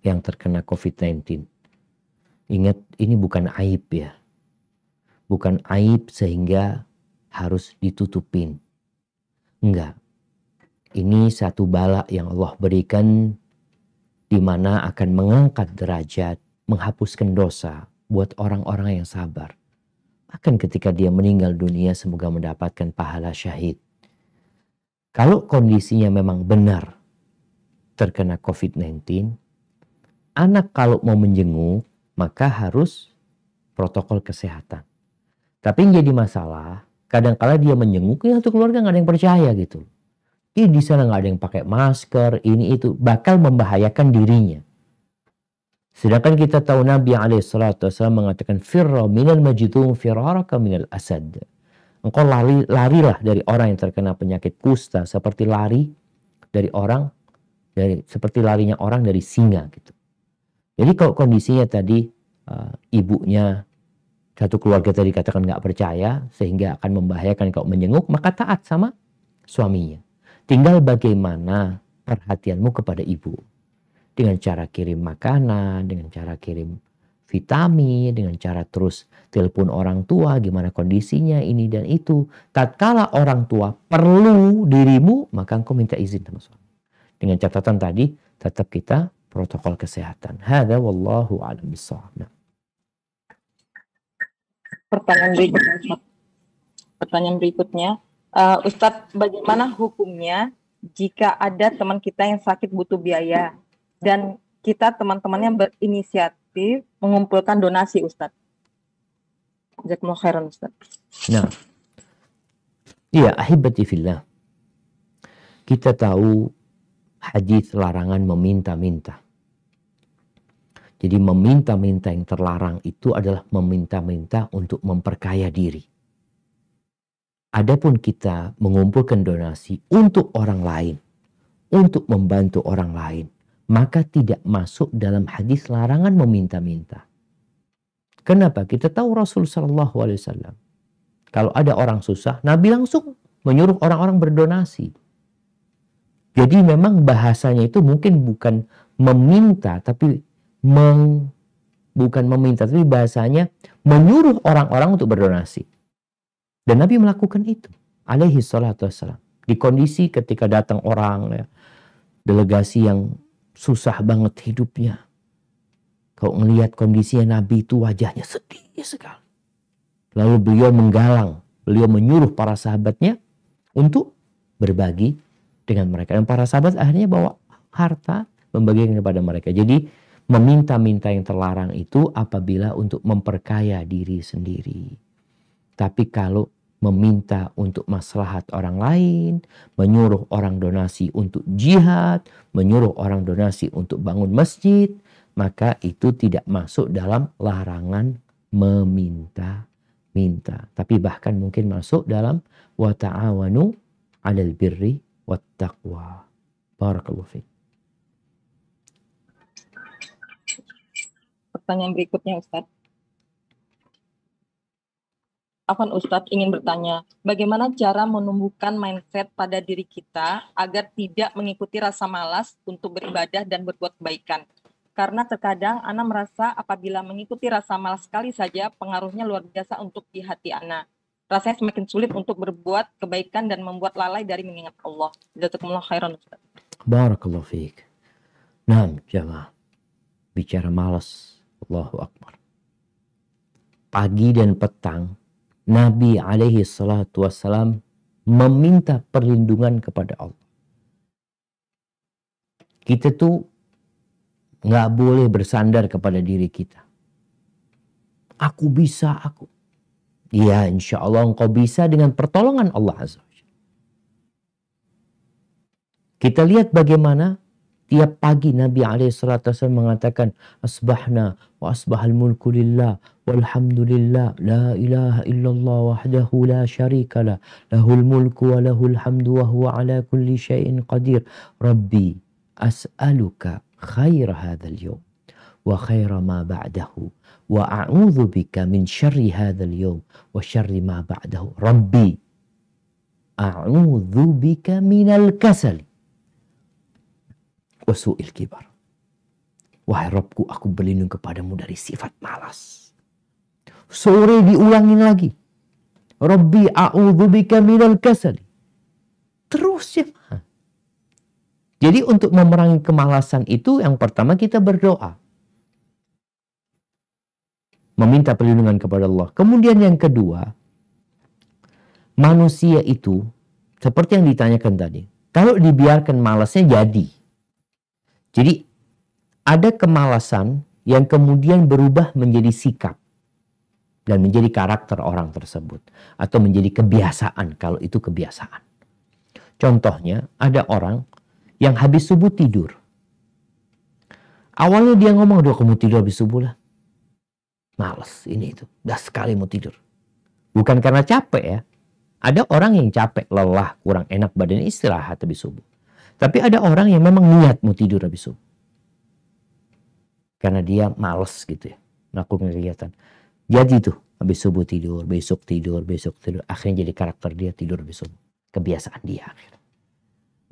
yang terkena COVID-19. Ingat, ini bukan aib ya. Bukan aib sehingga harus ditutupin. Enggak. Ini satu balak yang Allah berikan di mana akan mengangkat derajat, menghapuskan dosa buat orang-orang yang sabar. Akan ketika dia meninggal dunia semoga mendapatkan pahala syahid. Kalau kondisinya memang benar terkena COVID-19, anak kalau mau menjenguk maka harus protokol kesehatan. Tapi yang jadi masalah, kadangkala -kadang dia menjenguk ya satu keluarga nggak ada yang percaya gitu. Ih, di sana nggak ada yang pakai masker, ini itu bakal membahayakan dirinya. Sedangkan kita tahu Nabi alaihissalatu wassalam mengatakan firra minal majidum firaraka minal asad. Engkau lari, larilah dari orang yang terkena penyakit kusta seperti lari dari orang dari seperti larinya orang dari singa gitu. Jadi kalau kondisinya tadi uh, ibunya satu keluarga tadi katakan nggak percaya sehingga akan membahayakan kalau menyenguk maka taat sama suaminya. Tinggal bagaimana perhatianmu kepada ibu dengan cara kirim makanan, dengan cara kirim vitamin, dengan cara terus telepon orang tua, gimana kondisinya, ini dan itu. Tatkala orang tua perlu dirimu, maka engkau minta izin sama suami. Dengan catatan tadi, tetap kita protokol kesehatan. Hada wallahu a'lam bisawab. Nah. Pertanyaan berikutnya. Pertanyaan berikutnya, uh, eh, Ustadz, bagaimana hukumnya jika ada teman kita yang sakit butuh biaya dan kita teman-temannya berinisiatif mengumpulkan donasi, Ustadz? Jazakumullah khairan, Ustadz. Nah, iya, ahibati fillah. Kita tahu Haji larangan meminta-minta. Jadi meminta-minta yang terlarang itu adalah meminta-minta untuk memperkaya diri. Adapun kita mengumpulkan donasi untuk orang lain, untuk membantu orang lain, maka tidak masuk dalam hadis larangan meminta-minta. Kenapa? Kita tahu Rasulullah SAW. Kalau ada orang susah, Nabi langsung menyuruh orang-orang berdonasi. Jadi memang bahasanya itu mungkin bukan meminta tapi meng, bukan meminta tapi bahasanya menyuruh orang-orang untuk berdonasi. Dan Nabi melakukan itu alaihi salatu wassalam. Di kondisi ketika datang orang ya, delegasi yang susah banget hidupnya. Kau ngelihat kondisinya Nabi itu wajahnya sedih sekali. Lalu beliau menggalang, beliau menyuruh para sahabatnya untuk berbagi dengan mereka. Dan para sahabat akhirnya bawa harta membagikan kepada mereka. Jadi meminta-minta yang terlarang itu apabila untuk memperkaya diri sendiri. Tapi kalau meminta untuk maslahat orang lain, menyuruh orang donasi untuk jihad, menyuruh orang donasi untuk bangun masjid, maka itu tidak masuk dalam larangan meminta-minta. Tapi bahkan mungkin masuk dalam wata'awanu alal birri wattaqwa. Barakallahu fiik. Pertanyaan berikutnya Ustaz. Afan Ustadz ingin bertanya, bagaimana cara menumbuhkan mindset pada diri kita agar tidak mengikuti rasa malas untuk beribadah dan berbuat kebaikan? Karena terkadang Ana merasa apabila mengikuti rasa malas sekali saja, pengaruhnya luar biasa untuk di hati Ana rasanya semakin sulit untuk berbuat kebaikan dan membuat lalai dari mengingat Allah. Jazakumullah khairan. Barakallahu fiik. Naam, jamaah. Bicara malas. Allahu Akbar. Pagi dan petang, Nabi alaihi salatu wassalam meminta perlindungan kepada Allah. Kita tuh nggak boleh bersandar kepada diri kita. Aku bisa, aku Ya insya Allah engkau bisa dengan pertolongan Allah Azza Kita lihat bagaimana tiap pagi Nabi AS mengatakan Asbahna wa asbahal mulku lillah walhamdulillah la ilaha illallah wahdahu la syarika la lahul mulku wa lahul hamdu wa huwa ala kulli syai'in qadir Rabbi as'aluka khair hadhal yawm wa khaira ma ba'dahu wa a'udzu bika min syarri hadzal yawm wa syarri ma ba'dahu rabbi a'udzu bika minal kasali wa su'il kibar wahai Rabbku aku berlindung kepadamu dari sifat malas sore diulangin lagi Rabbi a'udzu bika minal kasali terus ya jadi untuk memerangi kemalasan itu yang pertama kita berdoa meminta perlindungan kepada Allah. Kemudian yang kedua, manusia itu seperti yang ditanyakan tadi, kalau dibiarkan malasnya jadi. Jadi ada kemalasan yang kemudian berubah menjadi sikap dan menjadi karakter orang tersebut atau menjadi kebiasaan kalau itu kebiasaan. Contohnya ada orang yang habis subuh tidur. Awalnya dia ngomong, aduh kamu tidur habis subuh lah males ini itu. Udah sekali mau tidur. Bukan karena capek ya. Ada orang yang capek, lelah, kurang enak badan istirahat habis subuh. Tapi ada orang yang memang niat mau tidur habis subuh. Karena dia males gitu ya. Melakukan kegiatan. Jadi tuh habis subuh tidur, besok tidur, besok tidur. Akhirnya jadi karakter dia tidur habis subuh. Kebiasaan dia akhirnya.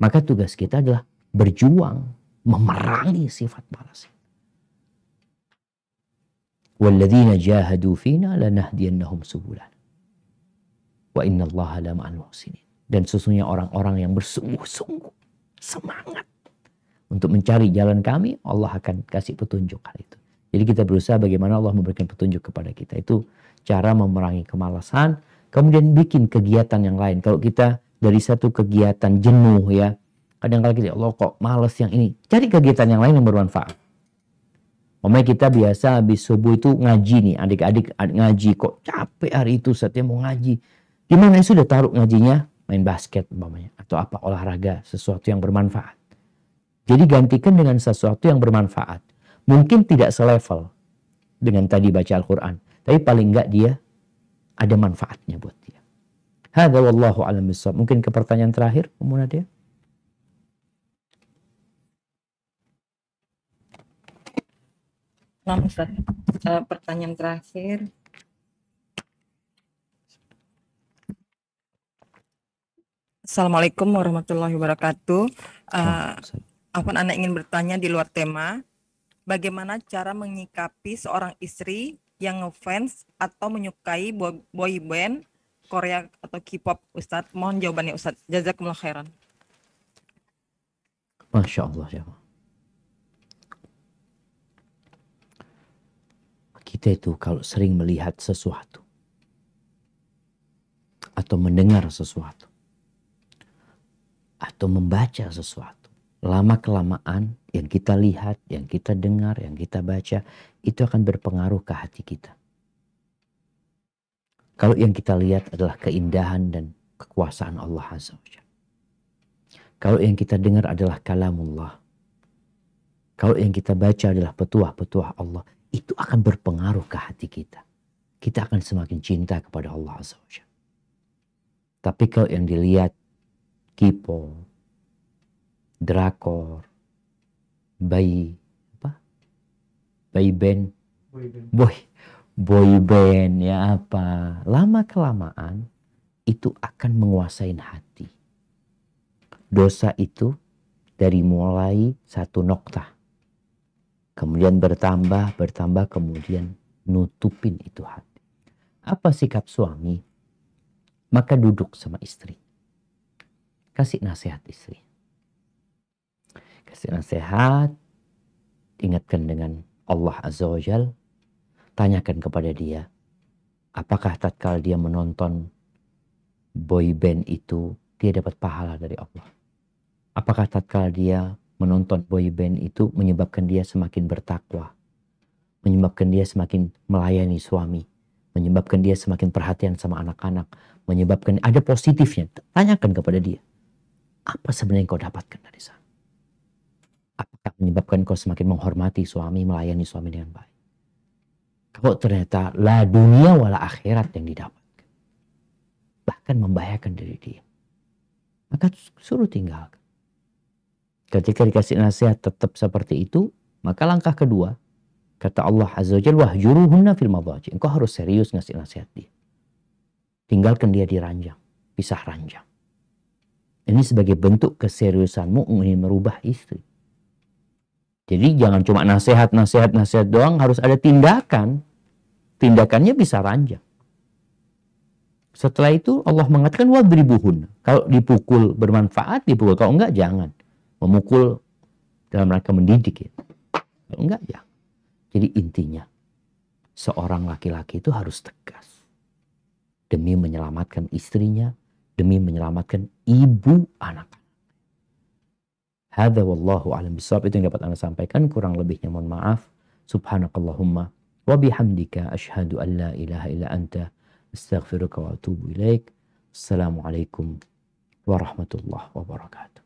Maka tugas kita adalah berjuang memerangi sifat malas. وَالَّذِينَ جَاهَدُوا فينا لَنَهْدِيَنَّهُمْ سُبُلَنَا وَإِنَّ اللَّهَ لمع الْمُحْسِنِينَ dan sesungguhnya orang-orang yang bersungguh-sungguh semangat untuk mencari jalan kami, Allah akan kasih petunjuk hal itu. Jadi kita berusaha bagaimana Allah memberikan petunjuk kepada kita. Itu cara memerangi kemalasan, kemudian bikin kegiatan yang lain. Kalau kita dari satu kegiatan jenuh ya, kadang kadang kita, ya Allah kok males yang ini. Cari kegiatan yang lain yang bermanfaat. Omnya kita biasa habis subuh itu ngaji nih, adik-adik ngaji kok capek hari itu setiap ya, mau ngaji. Gimana sudah taruh ngajinya? Main basket umpamanya atau apa olahraga sesuatu yang bermanfaat. Jadi gantikan dengan sesuatu yang bermanfaat. Mungkin tidak selevel dengan tadi baca Al-Qur'an, tapi paling enggak dia ada manfaatnya buat dia. Hadza wallahu alam Mungkin ke pertanyaan terakhir, Umuna dia. Maaf Ustaz, uh, pertanyaan terakhir. Assalamualaikum warahmatullahi wabarakatuh. Uh, apa anak ingin bertanya di luar tema, bagaimana cara menyikapi seorang istri yang ngefans atau menyukai boy band Korea atau K-pop Ustadz? Mohon jawabannya Ustadz. Jazakumullah khairan. Masya Allah, ya. kita itu kalau sering melihat sesuatu atau mendengar sesuatu atau membaca sesuatu lama kelamaan yang kita lihat, yang kita dengar, yang kita baca itu akan berpengaruh ke hati kita. Kalau yang kita lihat adalah keindahan dan kekuasaan Allah Azza wa Kalau yang kita dengar adalah kalamullah. Kalau yang kita baca adalah petuah-petuah Allah itu akan berpengaruh ke hati kita. Kita akan semakin cinta kepada Allah Azza Tapi kalau yang dilihat kipo, drakor, bayi, apa? Bayi boy band, boy, boy band ya apa? Lama kelamaan itu akan menguasai hati. Dosa itu dari mulai satu noktah Kemudian bertambah, bertambah, kemudian nutupin itu hati. Apa sikap suami? Maka duduk sama istri. Kasih nasihat istri. Kasih nasihat, ingatkan dengan Allah Azza wa Jal, tanyakan kepada dia, apakah tatkala dia menonton boy band itu, dia dapat pahala dari Allah? Apakah tatkala dia menonton boyband itu menyebabkan dia semakin bertakwa, menyebabkan dia semakin melayani suami, menyebabkan dia semakin perhatian sama anak-anak, menyebabkan ada positifnya. Tanyakan kepada dia, apa sebenarnya yang kau dapatkan dari sana? Apakah menyebabkan kau semakin menghormati suami, melayani suami dengan baik? Kau ternyata la dunia wala akhirat yang didapatkan. Bahkan membahayakan diri dia. Maka suruh tinggalkan. Ketika dikasih nasihat tetap seperti itu, maka langkah kedua, kata Allah Azza wa Jalla, wahjuruhunna fil madaji. Engkau harus serius ngasih nasihat dia. Tinggalkan dia di ranjang, pisah ranjang. Ini sebagai bentuk keseriusanmu ingin merubah istri. Jadi jangan cuma nasihat, nasihat, nasihat doang, harus ada tindakan. Tindakannya bisa ranjang. Setelah itu Allah mengatakan wadribuhun. Kalau dipukul bermanfaat, dipukul. Kalau enggak, jangan memukul dalam rangka mendidik. Ya. Kalau enggak ya. Jadi intinya seorang laki-laki itu harus tegas demi menyelamatkan istrinya, demi menyelamatkan ibu anak. Hada wallahu alam bisawab itu yang dapat anda sampaikan kurang lebihnya mohon maaf. Subhanakallahumma wa bihamdika asyhadu an la ilaha illa anta astaghfiruka wa atubu ilaik. Assalamualaikum warahmatullahi wabarakatuh.